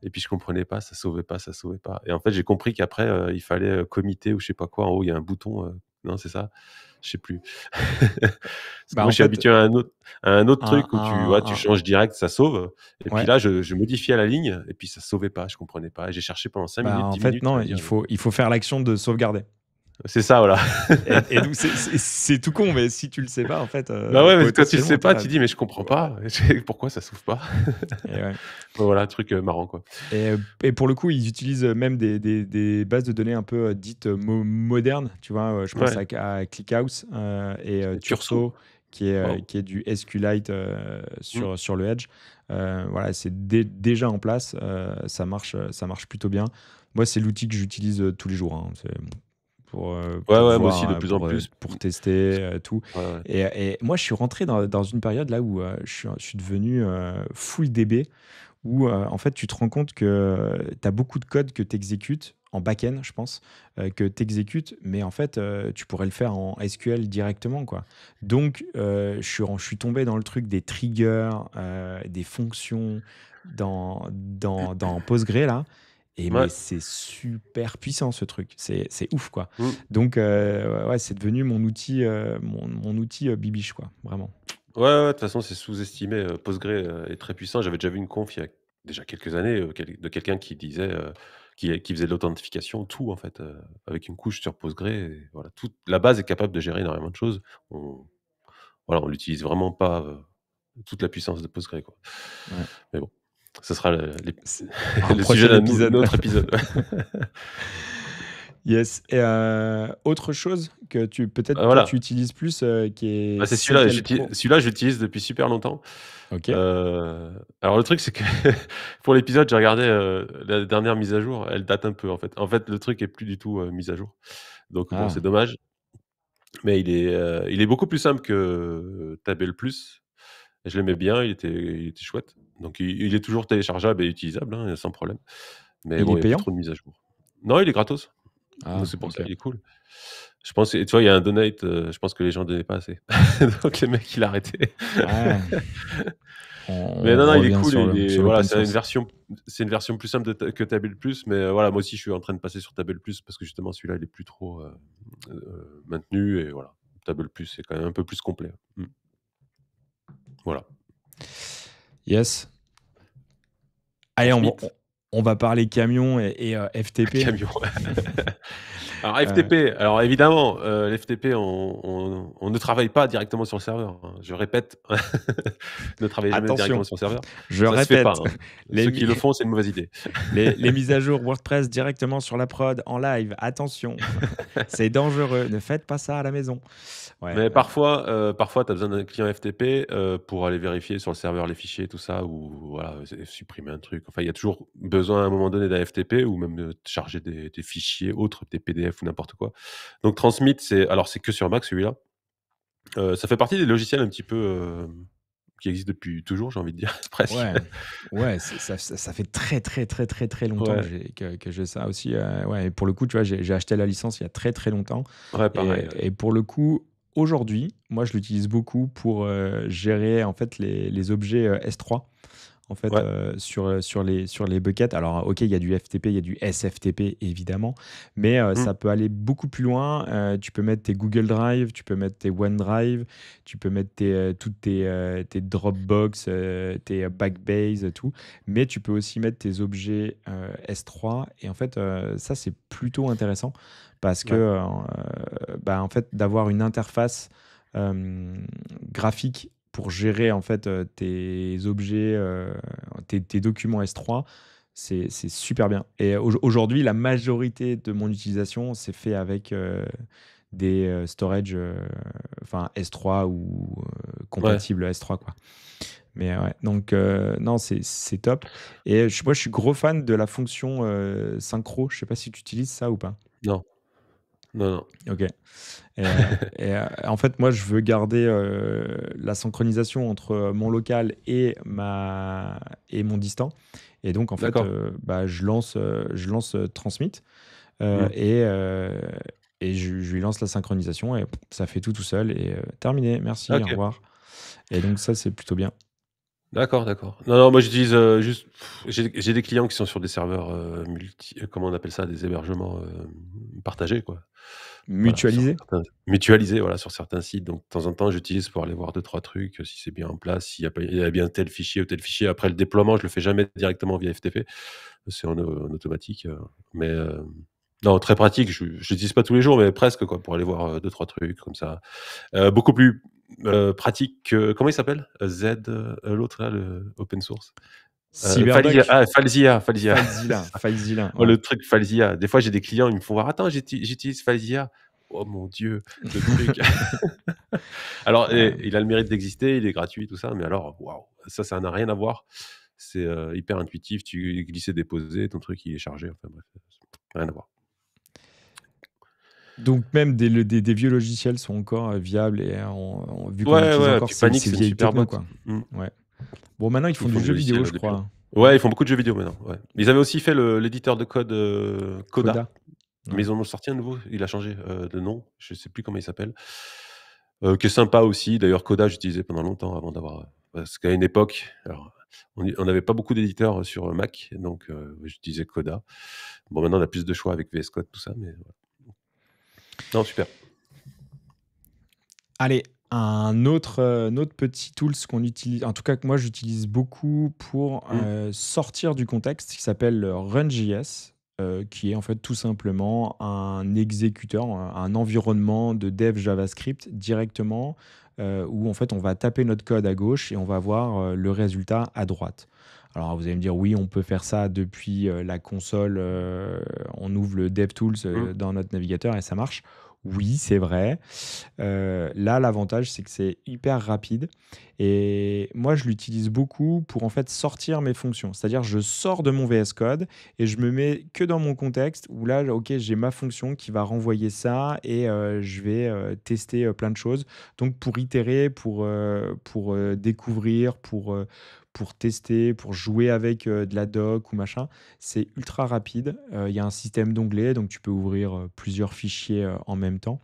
Speaker 1: Et puis, je comprenais pas, ça sauvait pas, ça sauvait pas. Et en fait, j'ai compris qu'après, il fallait comité ou je sais pas quoi. En haut, il y a un bouton. non, c'est ça je sais plus. [laughs] Bah, moi, je suis habitué à un autre, truc où tu, tu changes direct, ça sauve. Et puis là, je, modifiais la ligne et puis ça sauvait pas, je comprenais pas. J'ai cherché pendant 5 bah, minutes. En fait, non,
Speaker 2: il faut faire l'action de sauvegarder. C'est ça, voilà. et, c'est tout con, mais si tu le sais pas, en fait. Euh, bah ouais, mais quand tu le sais pas, tu dis, mais je comprends
Speaker 1: pas. [laughs] Pourquoi ça s'ouvre pas [laughs] Voilà, un truc euh, marrant, quoi.
Speaker 2: Et, pour le coup, ils utilisent euh, même des, bases de données un peu dites modernes. Tu vois, je pense à, ClickHouse et Turso. Qui est, qui est du SQLite sur, mm. sur le Edge. voilà, c'est déjà en place. ça, marche, ça marche plutôt bien. Moi, c'est l'outil que j'utilise tous les jours. Hein, euh, pour, ouais, ouais, moi aussi de euh, plus en euh, plus pour tester tout. et, moi, je suis rentré dans, dans une période là où je suis, devenu full DB, où en fait, tu te rends compte que tu as beaucoup de code que tu exécutes en back-end, je pense, que tu exécutes, mais en fait, tu pourrais le faire en SQL directement. Quoi. Donc, je, suis, tombé dans le truc des triggers, des fonctions dans, dans, dans Postgre, là. Et c'est super puissant ce truc, c'est ouf quoi. Mm. Donc euh, ouais, c'est devenu mon outil, euh, mon, mon, outil euh, bibiche quoi, vraiment.
Speaker 1: Ouais, de toute façon c'est sous-estimé. Postgre est très puissant. J'avais déjà vu une conf il y a déjà quelques années de quelqu'un qui disait, qui, qui, faisait de l'authentification, tout en fait, avec une couche sur Postgre. voilà, toute la base est capable de gérer énormément de choses. On, voilà, on l'utilise vraiment pas toute la puissance de Postgre quoi. Mais bon. Ce sera le, [laughs] le, le sujet d'un épisode. autre épisode. [laughs]
Speaker 2: [laughs] yes. Et euh, autre chose que tu peut-être euh, tu utilises plus, euh, qui est. Bah, c'est celui-là.
Speaker 1: Celui-là, j'utilise depuis super longtemps. Ok. alors le truc, c'est que pour l'épisode, j'ai regardé la dernière mise à jour. Elle date un peu en fait. En fait, le truc est plus du tout mise à jour. Donc ah. c'est dommage. Mais il est, il est beaucoup plus simple que Tabel Plus. Je l'aimais bien. Il était, il était chouette. Donc il, est toujours téléchargeable et utilisable, hein, sans problème. Mais il est payant. trop de mise à jour. Non, il est gratos. Ah, c'est pour ça qu'il est cool. Je pense, tu vois, il y a un donate, euh, je pense que les gens ne donnaient pas assez. [laughs] Donc les mecs il a arrêté. [laughs] mais non, non, il est cool. c'est une version, c'est une version plus simple que table Plus, mais euh, voilà, moi aussi, je suis en train de passer sur table Plus parce que justement, celui-là, il est plus trop euh, maintenu et voilà, table Plus, c'est quand même un peu plus complet. Hmm. Voilà.
Speaker 2: Yes. Allez, on, va parler camion et, euh, FTP. [laughs]
Speaker 1: Alors FTP, alors évidemment, l'FTP, euh, on, ne travaille pas directement sur le serveur. Hein. Je répète, [laughs] ne travaillez jamais directement sur le serveur. Je répète, hein. [laughs] les... ceux qui le font, c'est une mauvaise idée. [laughs] les, les mises
Speaker 2: à jour WordPress directement sur la prod en live. Attention, c'est dangereux. Ne faites pas ça à la maison. Mais
Speaker 1: parfois, euh, parfois tu as besoin d'un client FTP euh, pour aller vérifier sur le serveur les fichiers, tout ça, ou supprimer un truc. Enfin, il y a toujours besoin à un moment donné d'un FTP ou même de charger des, des, fichiers autres, des PDF ou n'importe quoi. Donc Transmit, c'est alors c'est que sur Mac celui-là. Euh, ça fait partie des logiciels un petit peu euh, qui
Speaker 2: existent depuis toujours, j'ai envie de dire [laughs] presque. Ouais, ouais ça, ça, fait très très très très très longtemps que, j'ai ça aussi. Euh, ouais, et pour le coup, tu vois, j'ai acheté la licence il y a très très longtemps. Et, pour le coup, aujourd'hui, moi, je l'utilise beaucoup pour gérer en fait les, les objets S3 en fait euh, sur, euh, sur, les, sur les buckets. Alors ok, il y a du FTP, il y a du SFTP évidemment, mais euh, mm. ça peut aller beaucoup plus loin. tu peux mettre tes Google Drive, tu peux mettre tes OneDrive, tu peux mettre tes, toutes tes, tes Dropbox, tes Backbase, tout. Mais tu peux aussi mettre tes objets S3 et en fait ça c'est plutôt intéressant parce que bah, en fait d'avoir une interface graphique pour gérer en fait euh, tes objets, euh, tes, documents S3. C'est super bien. Et aujourd'hui, la majorité de mon utilisation, c'est fait avec euh, des storage enfin S3 ou compatible S3 quoi. Mais ouais, donc non, c'est top. Et je, moi, je suis gros fan de la fonction synchro. Je sais pas si tu utilises ça ou pas. Non, non, non. Ok. Et, euh, euh, en fait, moi, je veux garder euh, la synchronisation entre mon local et, ma, et mon distant. Et donc, en fait, bah, je lance, je lance Transmit mm. et, et je, lui lance la synchronisation et ça fait tout tout seul. Et terminé. Merci, au revoir. Et donc, ça, c'est plutôt bien.
Speaker 1: D'accord, d'accord. Non, non, moi je dis juste. J'ai des clients qui sont sur des serveurs multi. Comment on appelle ça Des hébergements partagés, quoi. Mutualisé mutualiser Mutualisé, voilà, sur certains sites. Donc, de temps en temps, j'utilise pour aller voir deux, trois trucs, euh, si c'est bien en place, s'il y, a bien tel fichier ou tel fichier. Après le déploiement, je le fais jamais directement via FTP. C'est en, automatique. Euh, mais euh, non, très pratique. Je n'utilise pas tous les jours, mais presque, quoi, pour aller voir deux, trois trucs comme ça. beaucoup plus pratique que. Comment il s'appelle Z, l'autre, là, le open source euh, Falzia, ah, Falzia. [laughs] Oh, le truc Falzia. Des fois, j'ai des clients, ils me font voir, attends, j'utilise Falzia. Oh mon dieu, le truc. [laughs] [laughs] alors, il a le mérite d'exister, il est gratuit, tout ça, mais alors, waouh, ça, ça n'a rien à voir. C'est euh, hyper intuitif, tu glisses et déposer, ton truc, il est chargé. rien à voir.
Speaker 2: Donc même des, vieux logiciels sont encore euh, viables et on, vu ouais, paniques, c'est hyper bon quoi. Mm. Ouais. Bon, maintenant, ils font du jeu vidéo, je crois.
Speaker 1: Ouais, ils font beaucoup de jeux vidéo maintenant. Ils avaient aussi fait l'éditeur de code euh, Coda. Mais ils en ont sorti un nouveau. Il a changé euh, de nom. Je sais plus comment il s'appelle. Euh, que sympa aussi. D'ailleurs, Coda, j'utilisais pendant longtemps avant d'avoir. Euh, parce qu'à une époque, on n'avait pas beaucoup d'éditeurs sur Mac. Donc, j'utilisais Coda. Bon, maintenant, on a plus de choix avec VS Code, tout ça. Mais, Non, super.
Speaker 2: Allez, euh, un autre, petit tool qu'on utilise, en tout cas que moi j'utilise beaucoup pour mm. euh, sortir du contexte, qui s'appelle RunJS, euh, qui est en fait tout simplement un exécuteur, un, environnement de dev JavaScript directement, où en fait on va taper notre code à gauche et on va voir le résultat à droite. Alors vous allez me dire oui, on peut faire ça depuis la console, on ouvre le dev tools mm. dans notre navigateur et ça marche. Oui, c'est vrai. Euh, là, l'avantage, c'est que c'est hyper rapide. Et moi, je l'utilise beaucoup pour en fait sortir mes fonctions. C'est-à-dire, je sors de mon VS Code et je me mets que dans mon contexte où là, OK, j'ai ma fonction qui va renvoyer ça et euh, je vais euh, tester plein de choses. Donc, pour itérer, pour, pour découvrir, pour, pour tester, pour jouer avec euh, de la doc ou machin. C'est ultra rapide. Euh, il y a un système d'onglets, donc tu peux ouvrir euh, plusieurs fichiers en même temps.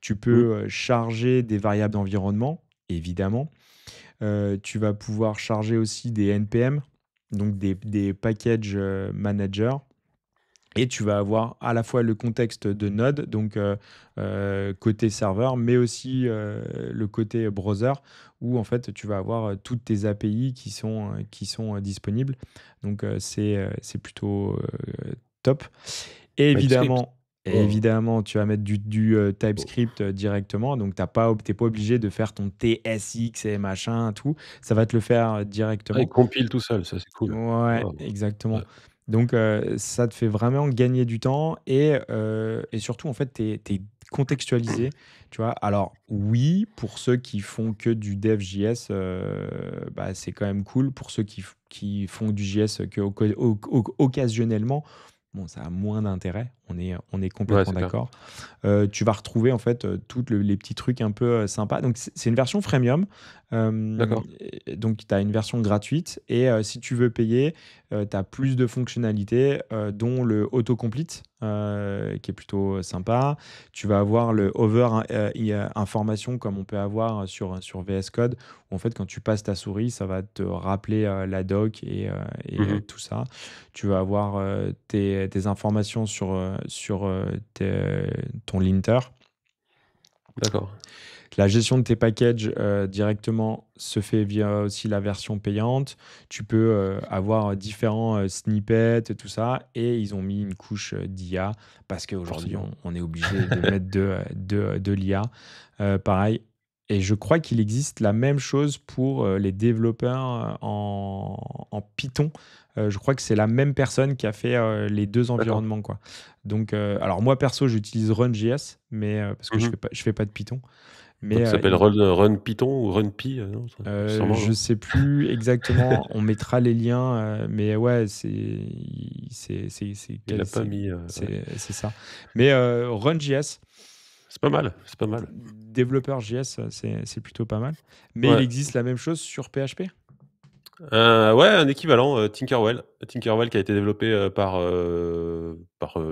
Speaker 2: Tu peux charger des variables d'environnement, évidemment. tu vas pouvoir charger aussi des NPM, donc des, des packages managers. Et tu vas avoir à la fois le contexte de Node, donc euh, euh, côté serveur, mais aussi euh, le côté browser, où en fait tu vas avoir toutes tes API qui sont, qui sont disponibles. Donc c'est, plutôt top. Et évidemment, oh. évidemment, tu vas mettre du, TypeScript directement, donc t'as pas, pas obligé de faire ton TSX et machin, tout. Ça va te le faire ah, directement. compile tout seul, ça c'est cool. Ouais, ah, exactement. Donc, euh, ça te fait vraiment gagner du temps et, euh, surtout, en fait, tu es, contextualisé. Tu vois, alors oui, pour ceux qui font que du dev JS, euh, bah, c'est quand même cool. Pour ceux qui, font du JS que occasionnellement, Bon, ça a moins d'intérêt, on est, complètement d'accord. Euh, tu vas retrouver en fait euh, toutes tous les petits trucs un peu euh, sympas. Donc c'est une version freemium. Donc tu as une version gratuite et si tu veux payer, tu as plus de fonctionnalités dont le autocomplete. Euh, qui est plutôt euh, sympa. Tu vas avoir le over hein, euh, information comme on peut avoir sur, sur VS Code, où en fait quand tu passes ta souris, ça va te rappeler la doc et, mhm. tout ça. Tu vas avoir tes, informations sur, sur ton linter. D'accord. La gestion de tes packages euh, directement se fait via aussi la version payante. Tu peux euh, avoir différents euh, snippets, tout ça. Et ils ont mis une couche d'IA parce qu'aujourd'hui, on, est obligé de [laughs] mettre de, de, l'IA. pareil. Et je crois qu'il existe la même chose pour les développeurs en, Python. je crois que c'est la même personne qui a fait les deux environnements. Quoi. Donc, alors moi perso, j'utilise Run.js, mais parce que je ne mmh fais, fais pas de Python ça euh, s'appelle
Speaker 1: RunPython run, Python ou Run Pi euh, euh, Je
Speaker 2: sais plus [laughs] exactement. on mettra les liens, mais ouais, c'est c'est pas mis. c'est ça. Mais Run.js. C'est pas mal. C'est pas mal. Développeur JS, c'est plutôt pas mal. Mais il existe la même chose sur PHP
Speaker 1: euh, ouais, un équivalent, euh, Tinkerwell. Tinkerwell qui a été développé euh, par,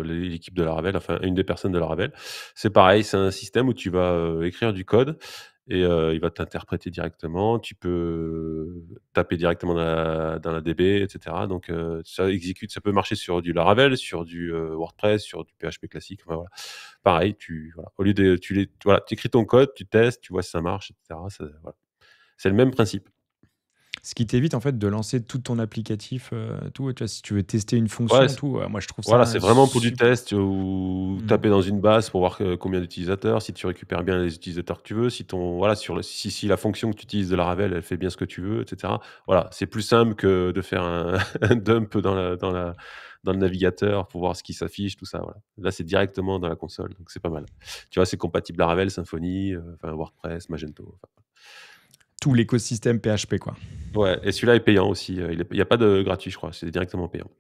Speaker 1: l'équipe de Laravel, enfin une des personnes de Laravel. C'est pareil, c'est un système où tu vas écrire du code et il va t'interpréter directement. Tu peux taper directement dans la, DB, etc. Donc ça exécute, ça peut marcher sur du Laravel, sur du WordPress, sur du PHP classique. voilà. Pareil, tu, au lieu de, tu les, voilà, écris ton code, tu testes, tu vois si ça marche, etc. C'est le même principe.
Speaker 2: Ce qui t'évite en fait de lancer tout ton applicatif, euh, tout. si tu veux tester une fonction, tout. moi, je trouve ça. Voilà, c'est vraiment pour du
Speaker 1: test ou mm. taper dans une base pour voir euh, combien d'utilisateurs, si tu récupères bien les utilisateurs que tu veux, si ton voilà sur si, si la fonction que tu utilises de Ravel, elle fait bien ce que tu veux, etc. Voilà, c'est plus simple que de faire [laughs] un, dump dans la, dans la dans le navigateur pour voir ce qui s'affiche, tout ça. Voilà. Là, c'est directement dans la console, donc c'est pas mal. Tu vois, c'est compatible Laravel, Symfony, euh, enfin, WordPress, Magento
Speaker 2: tout l'écosystème PHP. Quoi.
Speaker 1: Ouais, et celui-là est payant aussi. Euh, il n'y a pas de gratuit, je crois. C'est directement payant.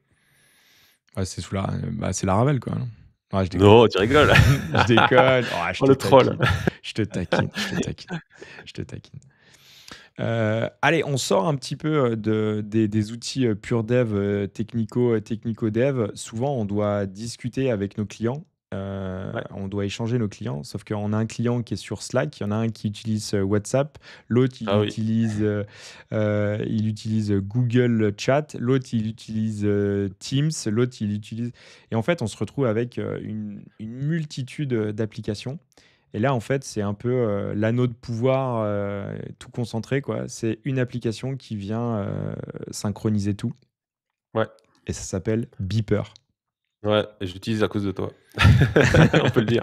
Speaker 2: c'est celui-là. Bah, c'est la Ravel, quoi. non, tu rigoles. [laughs] je déconne. Oh, je oh, te Je te taquine. Je te taquine. Euh, allez, on sort un petit peu euh, de, des, des, outils pure dev, technico, technico dev. Souvent, on doit discuter avec nos clients euh, on doit échanger nos clients, sauf qu'on a un client qui est sur Slack, il y en a un qui utilise euh, WhatsApp, l'autre il, ah utilise, euh, Google Chat, l'autre il utilise Teams, l'autre il utilise... Et en fait, on se retrouve avec une, multitude d'applications. Et là, en fait, c'est un peu l'anneau de pouvoir tout concentré. C'est une application qui vient synchroniser tout. Et ça s'appelle Beeper.
Speaker 1: Ouais, j'utilise à cause de toi. [laughs] [laughs] On peut le dire.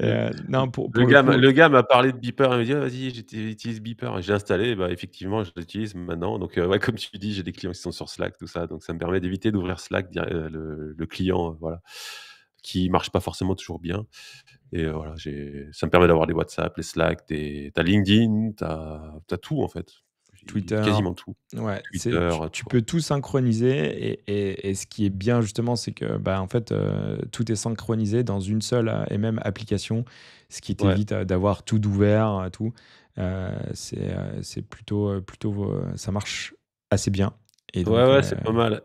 Speaker 1: Euh, le, gars, m'a parlé de Beeper. Il m'a dit «Ah, Vas-y, j'utilise Beeper. J'ai installé. Bah, effectivement, je l'utilise maintenant. Donc, euh, ouais, [laughs] comme tu dis, j'ai des clients qui sont sur Slack, tout ça. Donc, ça me permet d'éviter d'ouvrir Slack, euh, le, client, voilà, qui marche pas forcément toujours bien. Et voilà, ça me permet d'avoir les WhatsApp, les Slack, t'as LinkedIn, t'as... t'as tout en fait.
Speaker 2: Twitter, quasiment tout. tu, euh, peux tout synchroniser et, ce qui est bien justement, c'est que bah, en fait, euh, tout est synchronisé dans une seule euh, et même application, ce qui t'évite d'avoir tout d'ouvert, tout. Euh, c'est plutôt, plutôt, ça marche assez bien. Et ouais, ouais, c'est
Speaker 1: pas mal.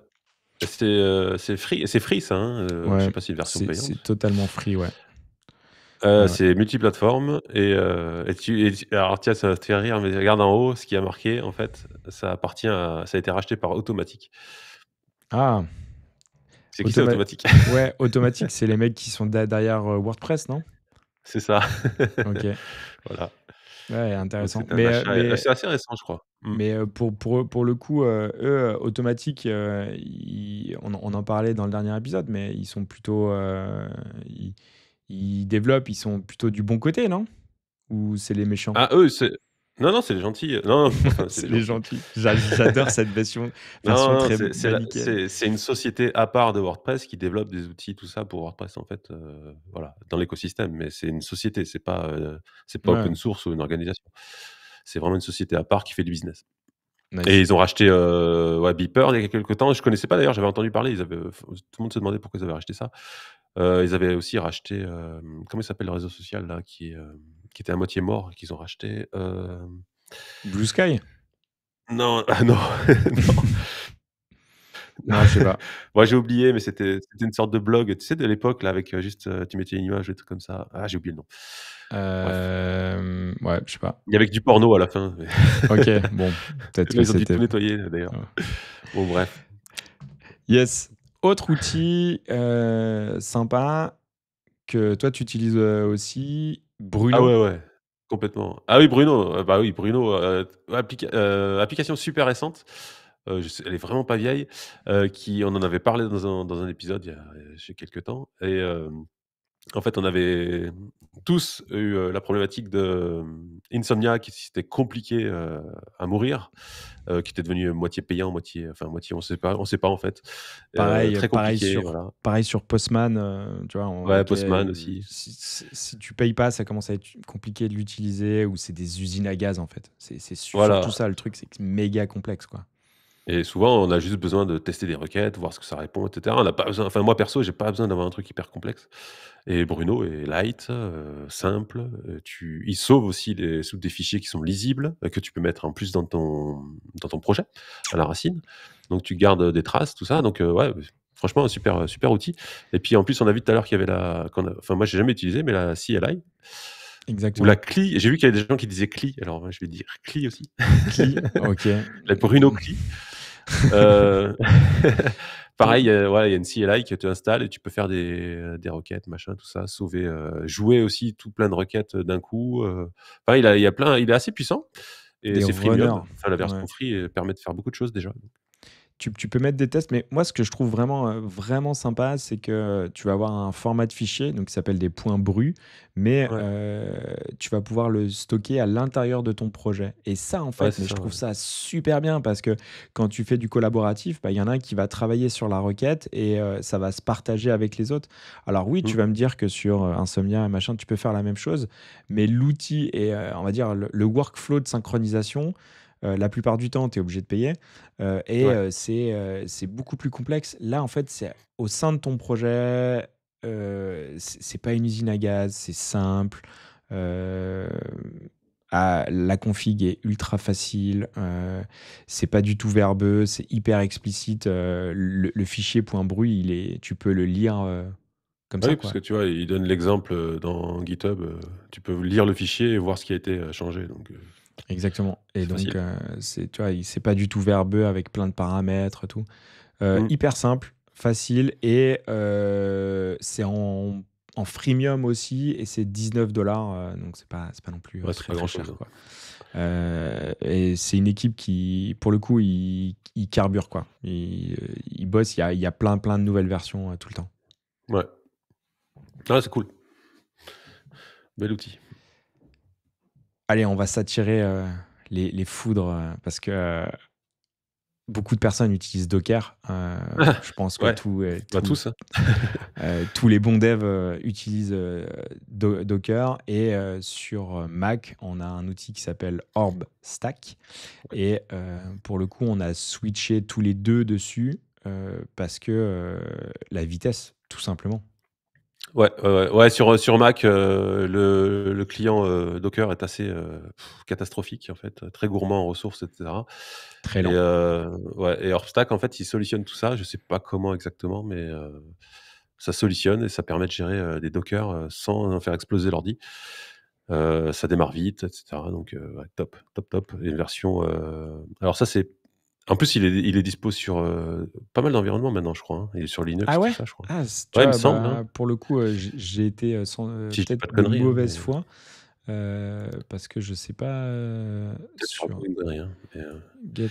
Speaker 1: C'est free, ça, hein, je sais pas si version payante. C'est
Speaker 2: totalement free, ouais.
Speaker 1: Euh, c'est multiplateforme. Euh, et, tu, alors, tiens, ça va te faire rire, mais regarde en haut, ce qui a marqué, en fait, ça appartient ça a été racheté par automatique Ah, C'est qui c'est [laughs]
Speaker 2: ouais, automatique, c'est les mecs qui sont derrière euh, WordPress, non C'est ça. [laughs] Ok, voilà. ouais, intéressant. c'est assez, récent, je crois. Mm. mais pour, pour, pour le coup, eux, automatique, on, en parlait dans le dernier épisode, mais ils sont plutôt ils développent, ils sont plutôt du bon côté, non Ou c'est les méchants Ah, eux,
Speaker 1: c'est. Non, non, c'est les gentils. Non, [laughs] c'est les gentils. J'adore cette version. version c'est une société à part de WordPress qui développe des outils, tout ça pour WordPress, en fait, euh, voilà, dans l'écosystème. Mais c'est une société, c'est pas, euh, c'est pas open source ou une organisation. C'est vraiment une société à part qui fait du business. Et ils ont racheté euh, Beeper il y a quelques temps. Je ne connaissais pas d'ailleurs, j'avais entendu parler. tout le monde se demandait pourquoi ils avaient racheté ça. Euh, ils avaient aussi racheté, euh, comment il s'appelle le réseau social là, qui, euh, qui était à moitié mort, qu'ils ont racheté Blue Sky Non, [laughs] non. [laughs] non. [laughs] Non, je sais pas. Moi, j'ai oublié, mais c'était une sorte de blog, tu sais, de l'époque, là, avec euh, juste euh, tu mettais une image, des trucs comme ça. Ah, j'ai oublié le nom. Euh, ouais, je sais pas. Il y avait du porno à la fin. [laughs] Ok, [laughs] bon, peut-être Ils ont dû tout nettoyer, d'ailleurs. Bon, bref.
Speaker 2: Yes. Autre outil sympa que toi tu utilises aussi, Bruno. Ah ouais, ouais,
Speaker 1: complètement. Ah oui, Bruno. Bah oui, Bruno. application super récente. Euh, elle est vraiment pas vieille, euh, qui on en avait parlé dans un dans un épisode il y a quelques temps et en fait, on avait tous eu, la problématique de, qui c'était compliqué, à mourir, qui était devenu moitié payant, moitié enfin moitié on sait pas on sait pas en fait, euh, Pareil, pareil sur
Speaker 2: pareil sur Postman, tu vois? On Postman aussi. si tu payes pas, ça commence à être compliqué de l'utiliser ou c'est des usines à gaz, en fait. C'est c'est surtout ça le truc, c'est méga complexe, quoi.
Speaker 1: Et souvent, on a juste besoin de tester des requêtes, voir ce que ça répond, etc. On n'a pas besoin, enfin, moi perso, j'ai pas besoin d'avoir un truc hyper complexe. Et Bruno est light, euh, simple. Euh, tu, il sauve aussi des des fichiers qui sont lisibles, euh, que tu peux mettre en plus dans ton, dans ton projet, à la racine. Donc, tu gardes des traces, tout ça. Donc, ouais, franchement, un super, super outil. Et puis, en plus, on a vu tout à l'heure qu'il y avait la, enfin, moi, j'ai jamais utilisé, mais la CLI. Exactement. Ou la CLI. J'ai vu qu'il y avait des gens qui disaient CLI. Alors, je vais dire CLI aussi. CLI. [laughs] OK. La Bruno CLI. Euh, [laughs] pareil, euh, il y a une CLI que tu installes et tu peux faire des, euh, des requêtes, machin, tout ça, sauver, jouer aussi tout plein de requêtes d'un coup. il, il, a plein, il est assez puissant et, c'est la version free permet de faire
Speaker 2: beaucoup de choses déjà tu, peux mettre des tests, mais moi, ce que je trouve vraiment, euh, vraiment sympa, c'est que tu vas avoir un format de fichier donc, qui s'appelle des points bruts, mais euh, tu vas pouvoir le stocker à l'intérieur de ton projet. Et ça, en fait, je trouve ça super bien parce que quand tu fais du collaboratif, bah, il y en a un qui va travailler sur la requête et euh, ça va se partager avec les autres. Alors, oui, tu mm. vas me dire que sur Insomnia et machin, tu peux faire la même chose, mais l'outil et on va dire le workflow de synchronisation, euh, la plupart du temps, tu es obligé de payer. Euh, et euh, c'est beaucoup plus complexe. Là, en fait, c'est au sein de ton projet, c'est pas une usine à gaz, c'est simple. à, la config est ultra facile, euh, c'est pas du tout verbeux, c'est hyper explicite. le, fichier point bruit, il est, tu peux le lire comme ah ça. Oui, parce que
Speaker 1: tu vois, il donne l'exemple dans GitHub. tu peux lire le fichier et voir ce qui a été changé. Donc
Speaker 2: Exactement. Et donc, euh, c'est tu vois, c'est pas du tout verbeux avec plein de paramètres, tout. Euh, mm. Hyper simple, facile et euh, c'est en en freemium aussi et c'est 19 dollars donc c'est pas pas non plus très, cher hein. et c'est une équipe qui pour le coup il, il carbure quoi il, il bosse il y, a, il y, a, plein plein de nouvelles versions tout le temps ouais ah, c'est cool bel outil Allez, on va s'attirer euh, les, foudres euh, parce que euh, beaucoup de personnes utilisent Docker. Ah, je pense que bah, tous. Hein. [laughs] tous les bons devs utilisent Docker. Et sur Mac, on a un outil qui s'appelle Orb Stack. Et pour le coup, on a switché tous les deux dessus parce que la vitesse, tout simplement.
Speaker 1: Ouais, ouais, sur, euh, sur Mac, euh, le, le, client euh, Docker est assez catastrophique, en fait, très gourmand en ressources, etc. Très lent. Et, ouais, en fait, il solutionne tout ça. Je sais pas comment exactement, mais ça solutionne et ça permet de gérer des Docker sans en faire exploser l'ordi. ça démarre vite, etc. Donc, top, top, top. une version. alors, ça, c'est en plus, il est, il est dispo sur euh, pas mal d'environnements maintenant, je crois. Hein. Il est sur Linux, ah ouais ça, je crois. Ah, ouais, me semble, bah,
Speaker 2: hein. Pour le coup, euh, j'ai été euh, sans, peut-être de, hein, mauvaise foi. parce que je sais pas sur mais... Get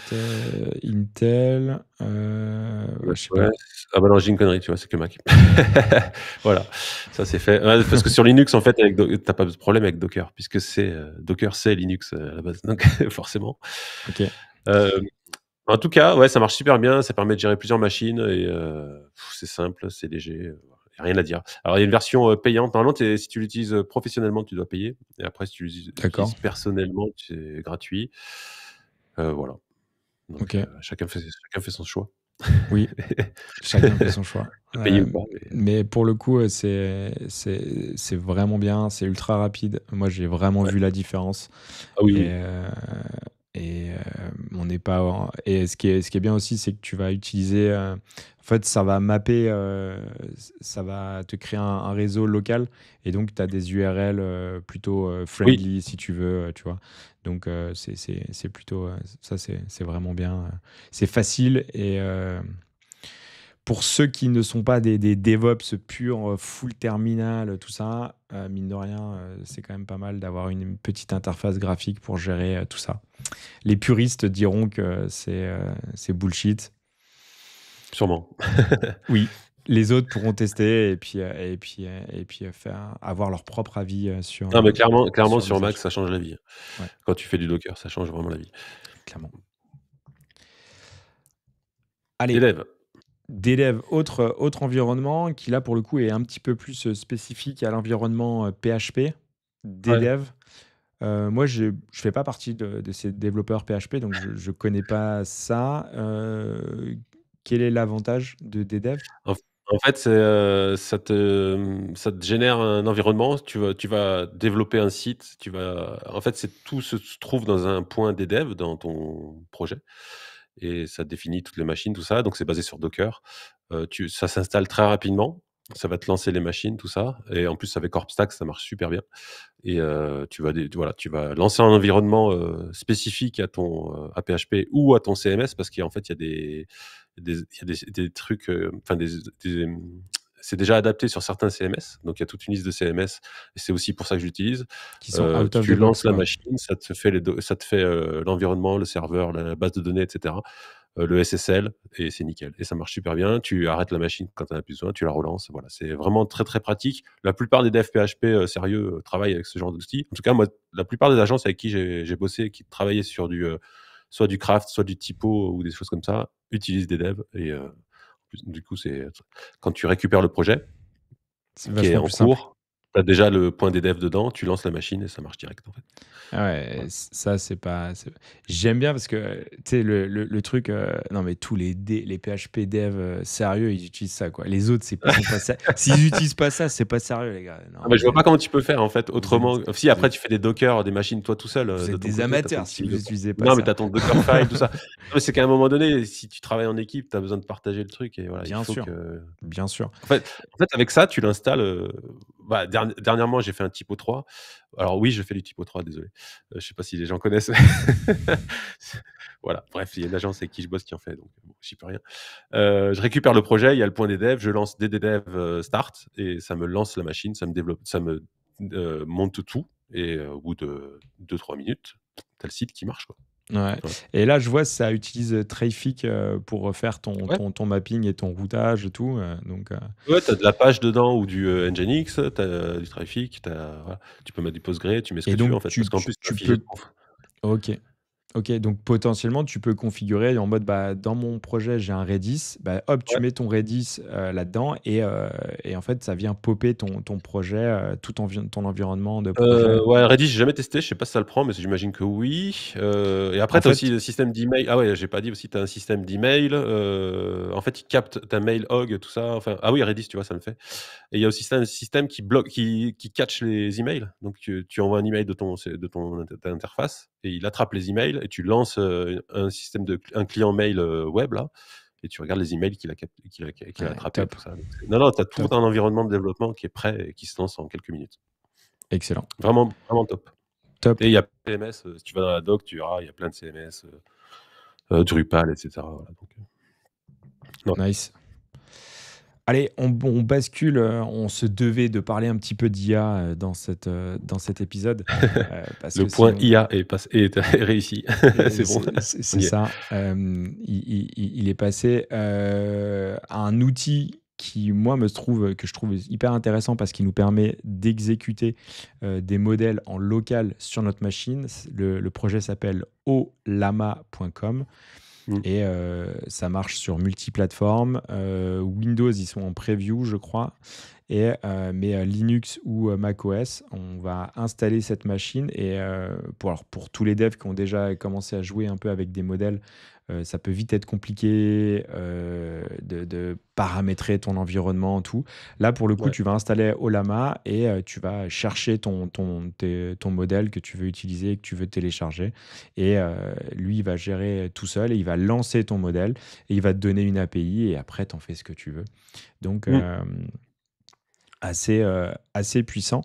Speaker 2: Intel je sais pas.
Speaker 1: ah bah non j'ai une connerie tu vois c'est que Mac [laughs] voilà ça c'est fait parce que sur Linux en fait avec n'as t'as pas de problème avec Docker puisque c'est Docker c'est Linux à la base donc [laughs] forcément ok en tout cas, ouais, ça marche super bien. Ça permet de gérer plusieurs machines et euh, c'est simple, c'est léger. Euh, rien à dire. Alors, il y a une version euh, payante. Normalement, si tu l'utilises professionnellement, tu dois payer. Et après, si tu l'utilises personnellement, c'est gratuit. voilà.
Speaker 2: Donc, chacun, fait,
Speaker 1: son choix Oui, [laughs] chacun fait son
Speaker 2: choix. mais- pour le coup, c'est vraiment bien. C'est ultra rapide. Moi, j'ai vraiment vu la différence. Ah oui, et euh, on n'est pas. Et ce qui est, ce qui est bien aussi, c'est que tu vas utiliser. Euh, en fait, ça va mapper, euh, ça va te créer un, réseau local. Et donc, tu as des URL plutôt friendly, si tu veux, tu vois. Donc, c'est plutôt. ça, c'est vraiment bien. C'est facile et pour ceux qui ne sont pas des, DevOps purs, euh, full terminal, tout ça, euh, mine de rien, euh, c'est quand même pas mal d'avoir une petite interface graphique pour gérer tout ça. Les puristes diront que c'est bullshit. Sûrement. [laughs] oui. Les autres pourront tester et puis, et puis, et puis faire, avoir leur propre avis sur. Non, mais clairement, clairement sur, Mac,
Speaker 1: ça change la vie. Quand tu fais du Docker, ça change vraiment la vie. Clairement.
Speaker 2: Allez d'élèves, autre, autre environnement qui là pour le coup est un petit peu plus euh, spécifique à l'environnement PHP euh, d'élèves. Euh, moi, je ne fais pas partie de, ces développeurs PHP, donc je ne connais pas ça. quel est l'avantage de des
Speaker 1: en, fait, ça, te, ça te génère un environnement. Tu vas, tu vas développer un site. Tu vas, en fait, c'est tout se trouve dans un point des dans ton projet et ça définit toutes les machines, tout ça. Donc c'est basé sur Docker. Euh, ça s'installe très rapidement. Ça va te lancer les machines, tout ça. Et en plus, avec Corpstack ça marche super bien. Et euh, tu, vas, voilà, tu vas lancer un environnement euh, spécifique à ton à PHP ou à ton CMS parce qu'en fait, il y a des, y a des, des trucs, enfin, des c'est déjà adapté sur certains CMS. Donc, il y a toute une liste de CMS. Et c'est aussi pour ça que j'utilise. Euh, tu lances la machine, ça te fait, ça te fait euh, l'environnement, le serveur, la base de données, etc. Euh, le SSL, et c'est nickel. Et ça marche super bien. Tu arrêtes la machine quand tu as plus besoin, tu la relances. Voilà, c'est vraiment très, très pratique. La plupart des devs PHP sérieux travaillent avec ce genre d'outils. En tout cas, moi, la plupart des agences avec qui j'ai, bossé, qui travaillaient sur du soit du craft, soit du typo ou des choses comme ça, utilisent des devs et du coup, c'est quand tu récupères le projet qui est en cours, tu as déjà le point des devs dedans, tu lances la machine et ça marche direct en fait.
Speaker 2: Ah ouais, ça c'est pas. J'aime bien parce que tu sais, le, le, truc. Euh, non mais tous les, les PHP devs euh, sérieux, ils utilisent ça quoi. Les autres, c'est pas, [laughs] S'ils n'utilisent pas ça, c'est pas sérieux les gars. Non, ah, mais je vois pas comment tu peux faire en fait
Speaker 1: autrement. Si après tu fais des Docker, des machines toi tout seul. C'est euh, des amateurs si vous n'utilisez pas [laughs] Non mais t'as ton Dockerfile, tout ça. C'est qu'à un moment donné, si tu travailles en équipe, tu as besoin de partager le truc et voilà. Bien sûr. Bien sûr. En fait, avec ça, tu l'installes bah, dernièrement, j'ai fait un typo 3. Alors oui, je fais du typo 3, désolé. Je euh, je sais pas si les gens connaissent. [laughs] voilà, bref, il y a l'agence avec qui je bosse qui en fait, donc bon, sais peux rien. Euh, je récupère le projet, il y a le point des devs, je lance des euh, start et ça me lance la machine, ça me développe, ça me monte tout. Et au bout de 2-3 minutes, t'as le site qui marche. Quoi.
Speaker 2: Et là, je vois, que ça utilise Trafic euh, pour faire ton, ton, mapping et ton routage et tout. Euh, donc, euh,
Speaker 1: tu as de la page dedans ou du Nginx, tu as du Trafic, tu peux mettre du Postgre, tu mets ce que tu veux en fait. Tu, parce plus, tu peux.
Speaker 2: Ok. Ok, donc potentiellement, tu peux configurer en mode bah, dans mon projet, j'ai un Redis. Bah, hop, tu mets ton Redis euh, là-dedans euh, et, en fait, ça vient popper ton, projet, euh, tout ton, ton environnement de projet. ouais, Redis, j'ai
Speaker 1: jamais testé. Je sais pas si ça le prend, mais j'imagine que oui. et après, tu as aussi le système d'email. Ah ouais, j'ai pas dit aussi, tu as un système d'email. en fait, il capte ta mail hog, tout ça. Enfin, ah oui, Redis, tu vois, ça le fait. Et il y a aussi un système qui bloque, qui, qui catch les emails. Donc, tu, envoies un email de, ton, de ton, interface il attrape les emails et tu lances euh, un système de un client mail euh, web là et tu regardes les emails qu'il a, attrapés. non, non, tu as tout un environnement de développement qui est prêt et qui se lance en quelques minutes. Excellent. Vraiment, vraiment top. Top. Et il y a CMS, euh, si tu vas dans la doc, tu verras, il y a plein de CMS, Drupal, etc. non. Nice.
Speaker 2: Allez, on, bascule. Euh, on se devait de parler un petit peu d'IA euh, dans, cette, euh, dans cet épisode. [laughs] le point IA est, réussi. c'est ça. il, est passé à un outil qui, moi, me trouve, que je trouve hyper intéressant parce qu'il nous permet d'exécuter des modèles en local sur notre machine. Le, le projet s'appelle olama.com. Mm. Et euh, ça marche sur multiplateformes euh, Windows, ils sont en preview, je crois. Et, euh, mais Linux ou Mac macOS, on va installer cette machine et pour, pour tous les devs qui ont déjà commencé à jouer un peu avec des modèles euh, ça peut vite être compliqué euh, de, paramétrer ton environnement, tout. Là, pour le coup, tu vas installer Olama et euh, tu vas chercher ton, ton, ton modèle que tu veux utiliser, que tu veux télécharger. Et lui, il va gérer tout seul et il va lancer ton modèle et il va te donner une API et après, tu en fais ce que tu veux. Donc, mm assez, euh, assez puissant.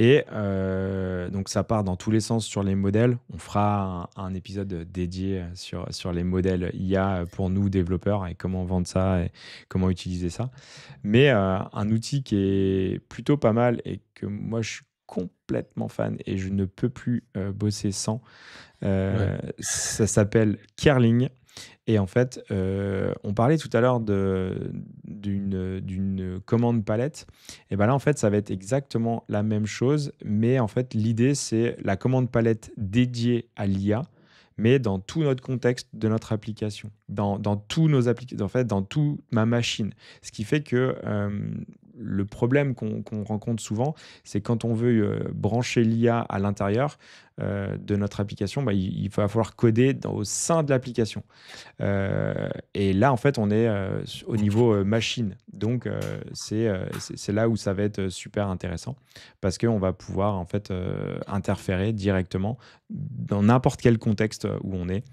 Speaker 2: Et euh, donc ça part dans tous les sens sur les modèles. On fera un, épisode dédié sur, sur les modèles IA pour nous développeurs et comment vendre ça et comment utiliser ça. Mais euh, un outil qui est plutôt pas mal et que moi je suis complètement fan et je ne peux plus bosser sans. Ça s'appelle Kerling. Et en fait, euh, on parlait tout à l'heure d'une commande palette. Et bien là, en fait, ça va être exactement la même chose. Mais en fait, l'idée, c'est la commande palette dédiée à l'IA, mais dans tout notre contexte de notre application, dans, dans tous nos applications, en fait, dans toute ma machine. Ce qui fait que euh, le problème qu'on rencontre souvent, c'est quand on veut euh, brancher l'IA à l'intérieur euh, de notre application, bah, il, va falloir coder au sein de l'application. Euh, et là, en fait, on est au niveau machine. Donc, c'est là où ça va être super intéressant parce qu'on va pouvoir en fait interférer directement dans n'importe quel contexte où on est.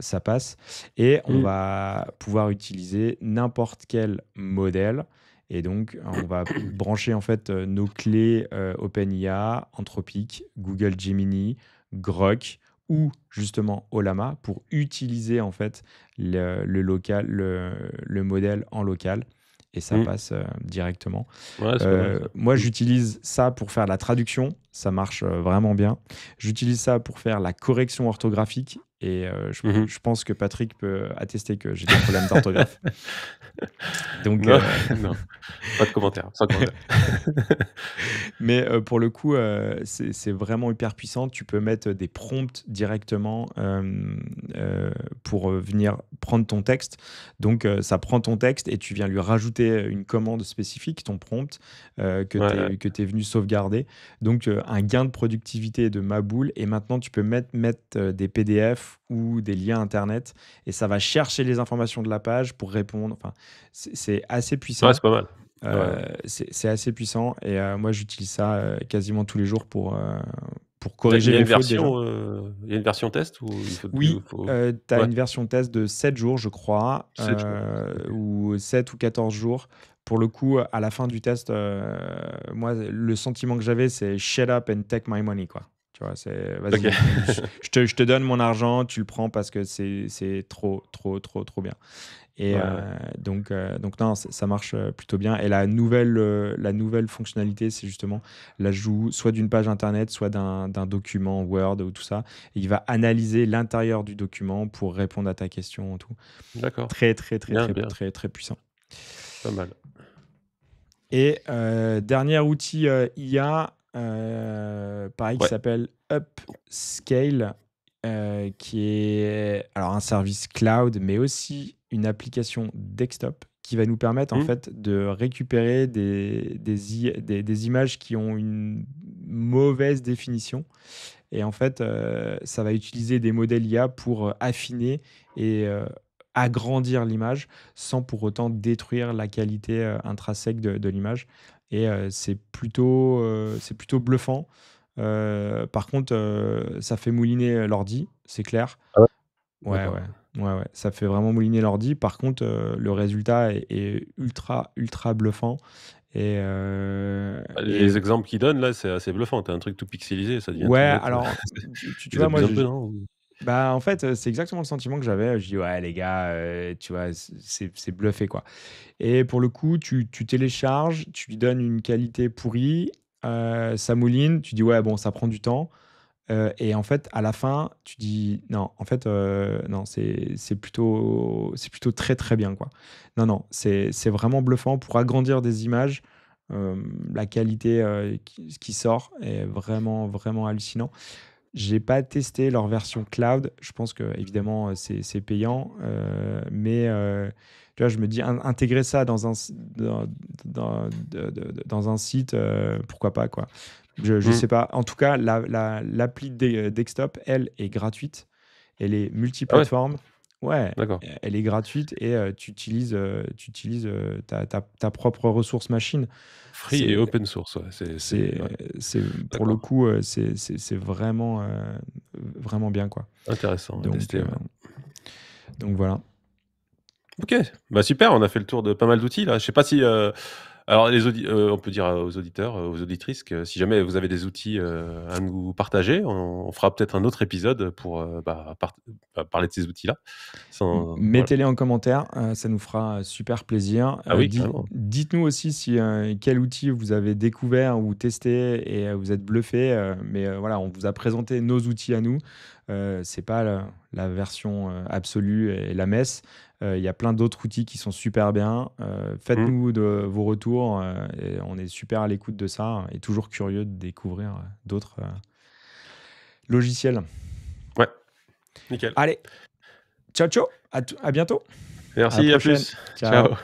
Speaker 2: ça passe. Et on mmh. va pouvoir utiliser n'importe quel modèle et donc, on va brancher en fait euh, nos clés OpenAI, euh, OpenIA, Anthropic, Google Gemini, Grok ou justement Olama pour utiliser en fait le, local, le, modèle en local. Et ça mm. passe euh, directement. moi, j'utilise ça pour faire la traduction. Ça marche vraiment bien. J'utilise ça pour faire la correction orthographique et euh, mmh je, pense que Patrick peut attester que j'ai des problèmes d'orthographe. [laughs] Donc, euh, non, pas de commentaire. [laughs] Mais euh, pour le coup, c'est vraiment hyper puissant. Tu peux mettre des prompts directement pour venir prendre ton texte. Donc, ça prend ton texte et tu viens lui rajouter une commande spécifique, ton prompt, que tu es, es, venu sauvegarder. Donc, un gain de productivité de ma boule. Et maintenant, tu peux mettre, mettre des PDF ou des liens internet et ça va chercher les informations de la page pour répondre. Enfin, c'est assez puissant. c'est pas mal. Euh, c'est assez puissant et euh, moi j'utilise ça euh, quasiment tous les jours pour, pour corriger les fautes. Il
Speaker 1: y a une version test Oui, tu as une
Speaker 2: version test de 7 jours, je crois, ou 7 ou 14 jours. Pour le coup, à la fin du test, moi le sentiment que j'avais c'est shut up and take my money. quoi. [laughs] je, te, donne mon argent, tu le prends parce que c'est trop, trop, trop, trop bien. Et euh, donc, euh, donc non, ça marche euh, plutôt bien. Et la nouvelle, la nouvelle fonctionnalité, c'est justement l'ajout soit d'une page internet, soit d'un document Word ou tout ça. Et il va analyser l'intérieur du document pour répondre à ta question tout. D'accord. Très, très, très, très, très, très puissant. Pas mal. Et dernier outil y IA, euh, pareil, qui s'appelle Upscale, euh, qui est alors un service cloud, mais aussi une application desktop qui va nous permettre en mmh. fait de récupérer des, des, images qui ont une mauvaise définition. Et en fait, euh, ça va utiliser des modèles IA pour affiner et agrandir l'image sans pour autant détruire la qualité intrinsèque de, de l'image. Et euh, c'est plutôt, euh, c'est plutôt bluffant. Euh, par contre, ça fait mouliner l'ordi, c'est clair. Ah ouais. Ouais, ouais, ouais, Ça fait vraiment mouliner l'ordi. Par contre, le résultat est, ultra, ultra bluffant. Et bah,
Speaker 1: les exemples qu'il donnent là, c'est assez bluffant. T'as un truc tout pixelisé, ça devient. Ouais, alors, [laughs] tu, tu vois, moi,
Speaker 2: bah, en fait, euh, c'est exactement le sentiment que j'avais. Euh, je dis, ouais, les gars, euh, tu vois, c'est bluffé, quoi. Et pour le coup, tu, tu télécharges, tu lui donnes une qualité pourrie, ça mouline, tu dis, ouais, bon, ça prend du temps. et en fait, à la fin, tu dis, non, en fait, non, c'est plutôt, plutôt très, très bien, quoi. Non, non, c'est vraiment bluffant pour agrandir des images. la qualité qui, qui, sort est vraiment, vraiment hallucinant. J'ai pas testé leur version cloud. Je pense que évidemment euh, c'est payant, euh, mais euh, tu vois, je me dis intégrer ça dans un dans, dans, dans un site, pourquoi pas quoi. Je, mm. sais pas. En tout cas, l'appli desktop, elle, est gratuite. Elle est ah multiplateforme. Ah Ouais, euh, elle est gratuite et euh, tu utilises, euh, tu utilises ta, ta, ta, propre ressource machine. Free et open source, c'est, c'est, pour le coup, c'est vraiment, vraiment bien. Quoi.
Speaker 1: Intéressant. Donc, voilà. Ok, bah super, on a fait le tour de pas mal d'outils là. Je sais pas si alors, euh, on peut dire aux auditeurs, euh, aux auditrices que si jamais vous avez des outils euh, à nous partager, on, fera peut-être un autre épisode pour bah, bah, parler de ces outils-là. Mettez-les
Speaker 2: en commentaire, ça nous fera super plaisir. Ah dites-nous aussi si quel outil vous avez découvert ou testé et vous êtes bluffé. mais voilà, on vous a présenté nos outils à nous. Ce n'est pas la version absolue et la messe. Euh, il y a plein d'autres outils qui sont super bien. Euh, faites-nous mm. vos retours. Euh, on est super à l'écoute de ça hein, et toujours curieux de découvrir d'autres logiciels. Ouais. Nickel. Allez. Ciao, ciao. À, bientôt. Merci, à, plus. ciao.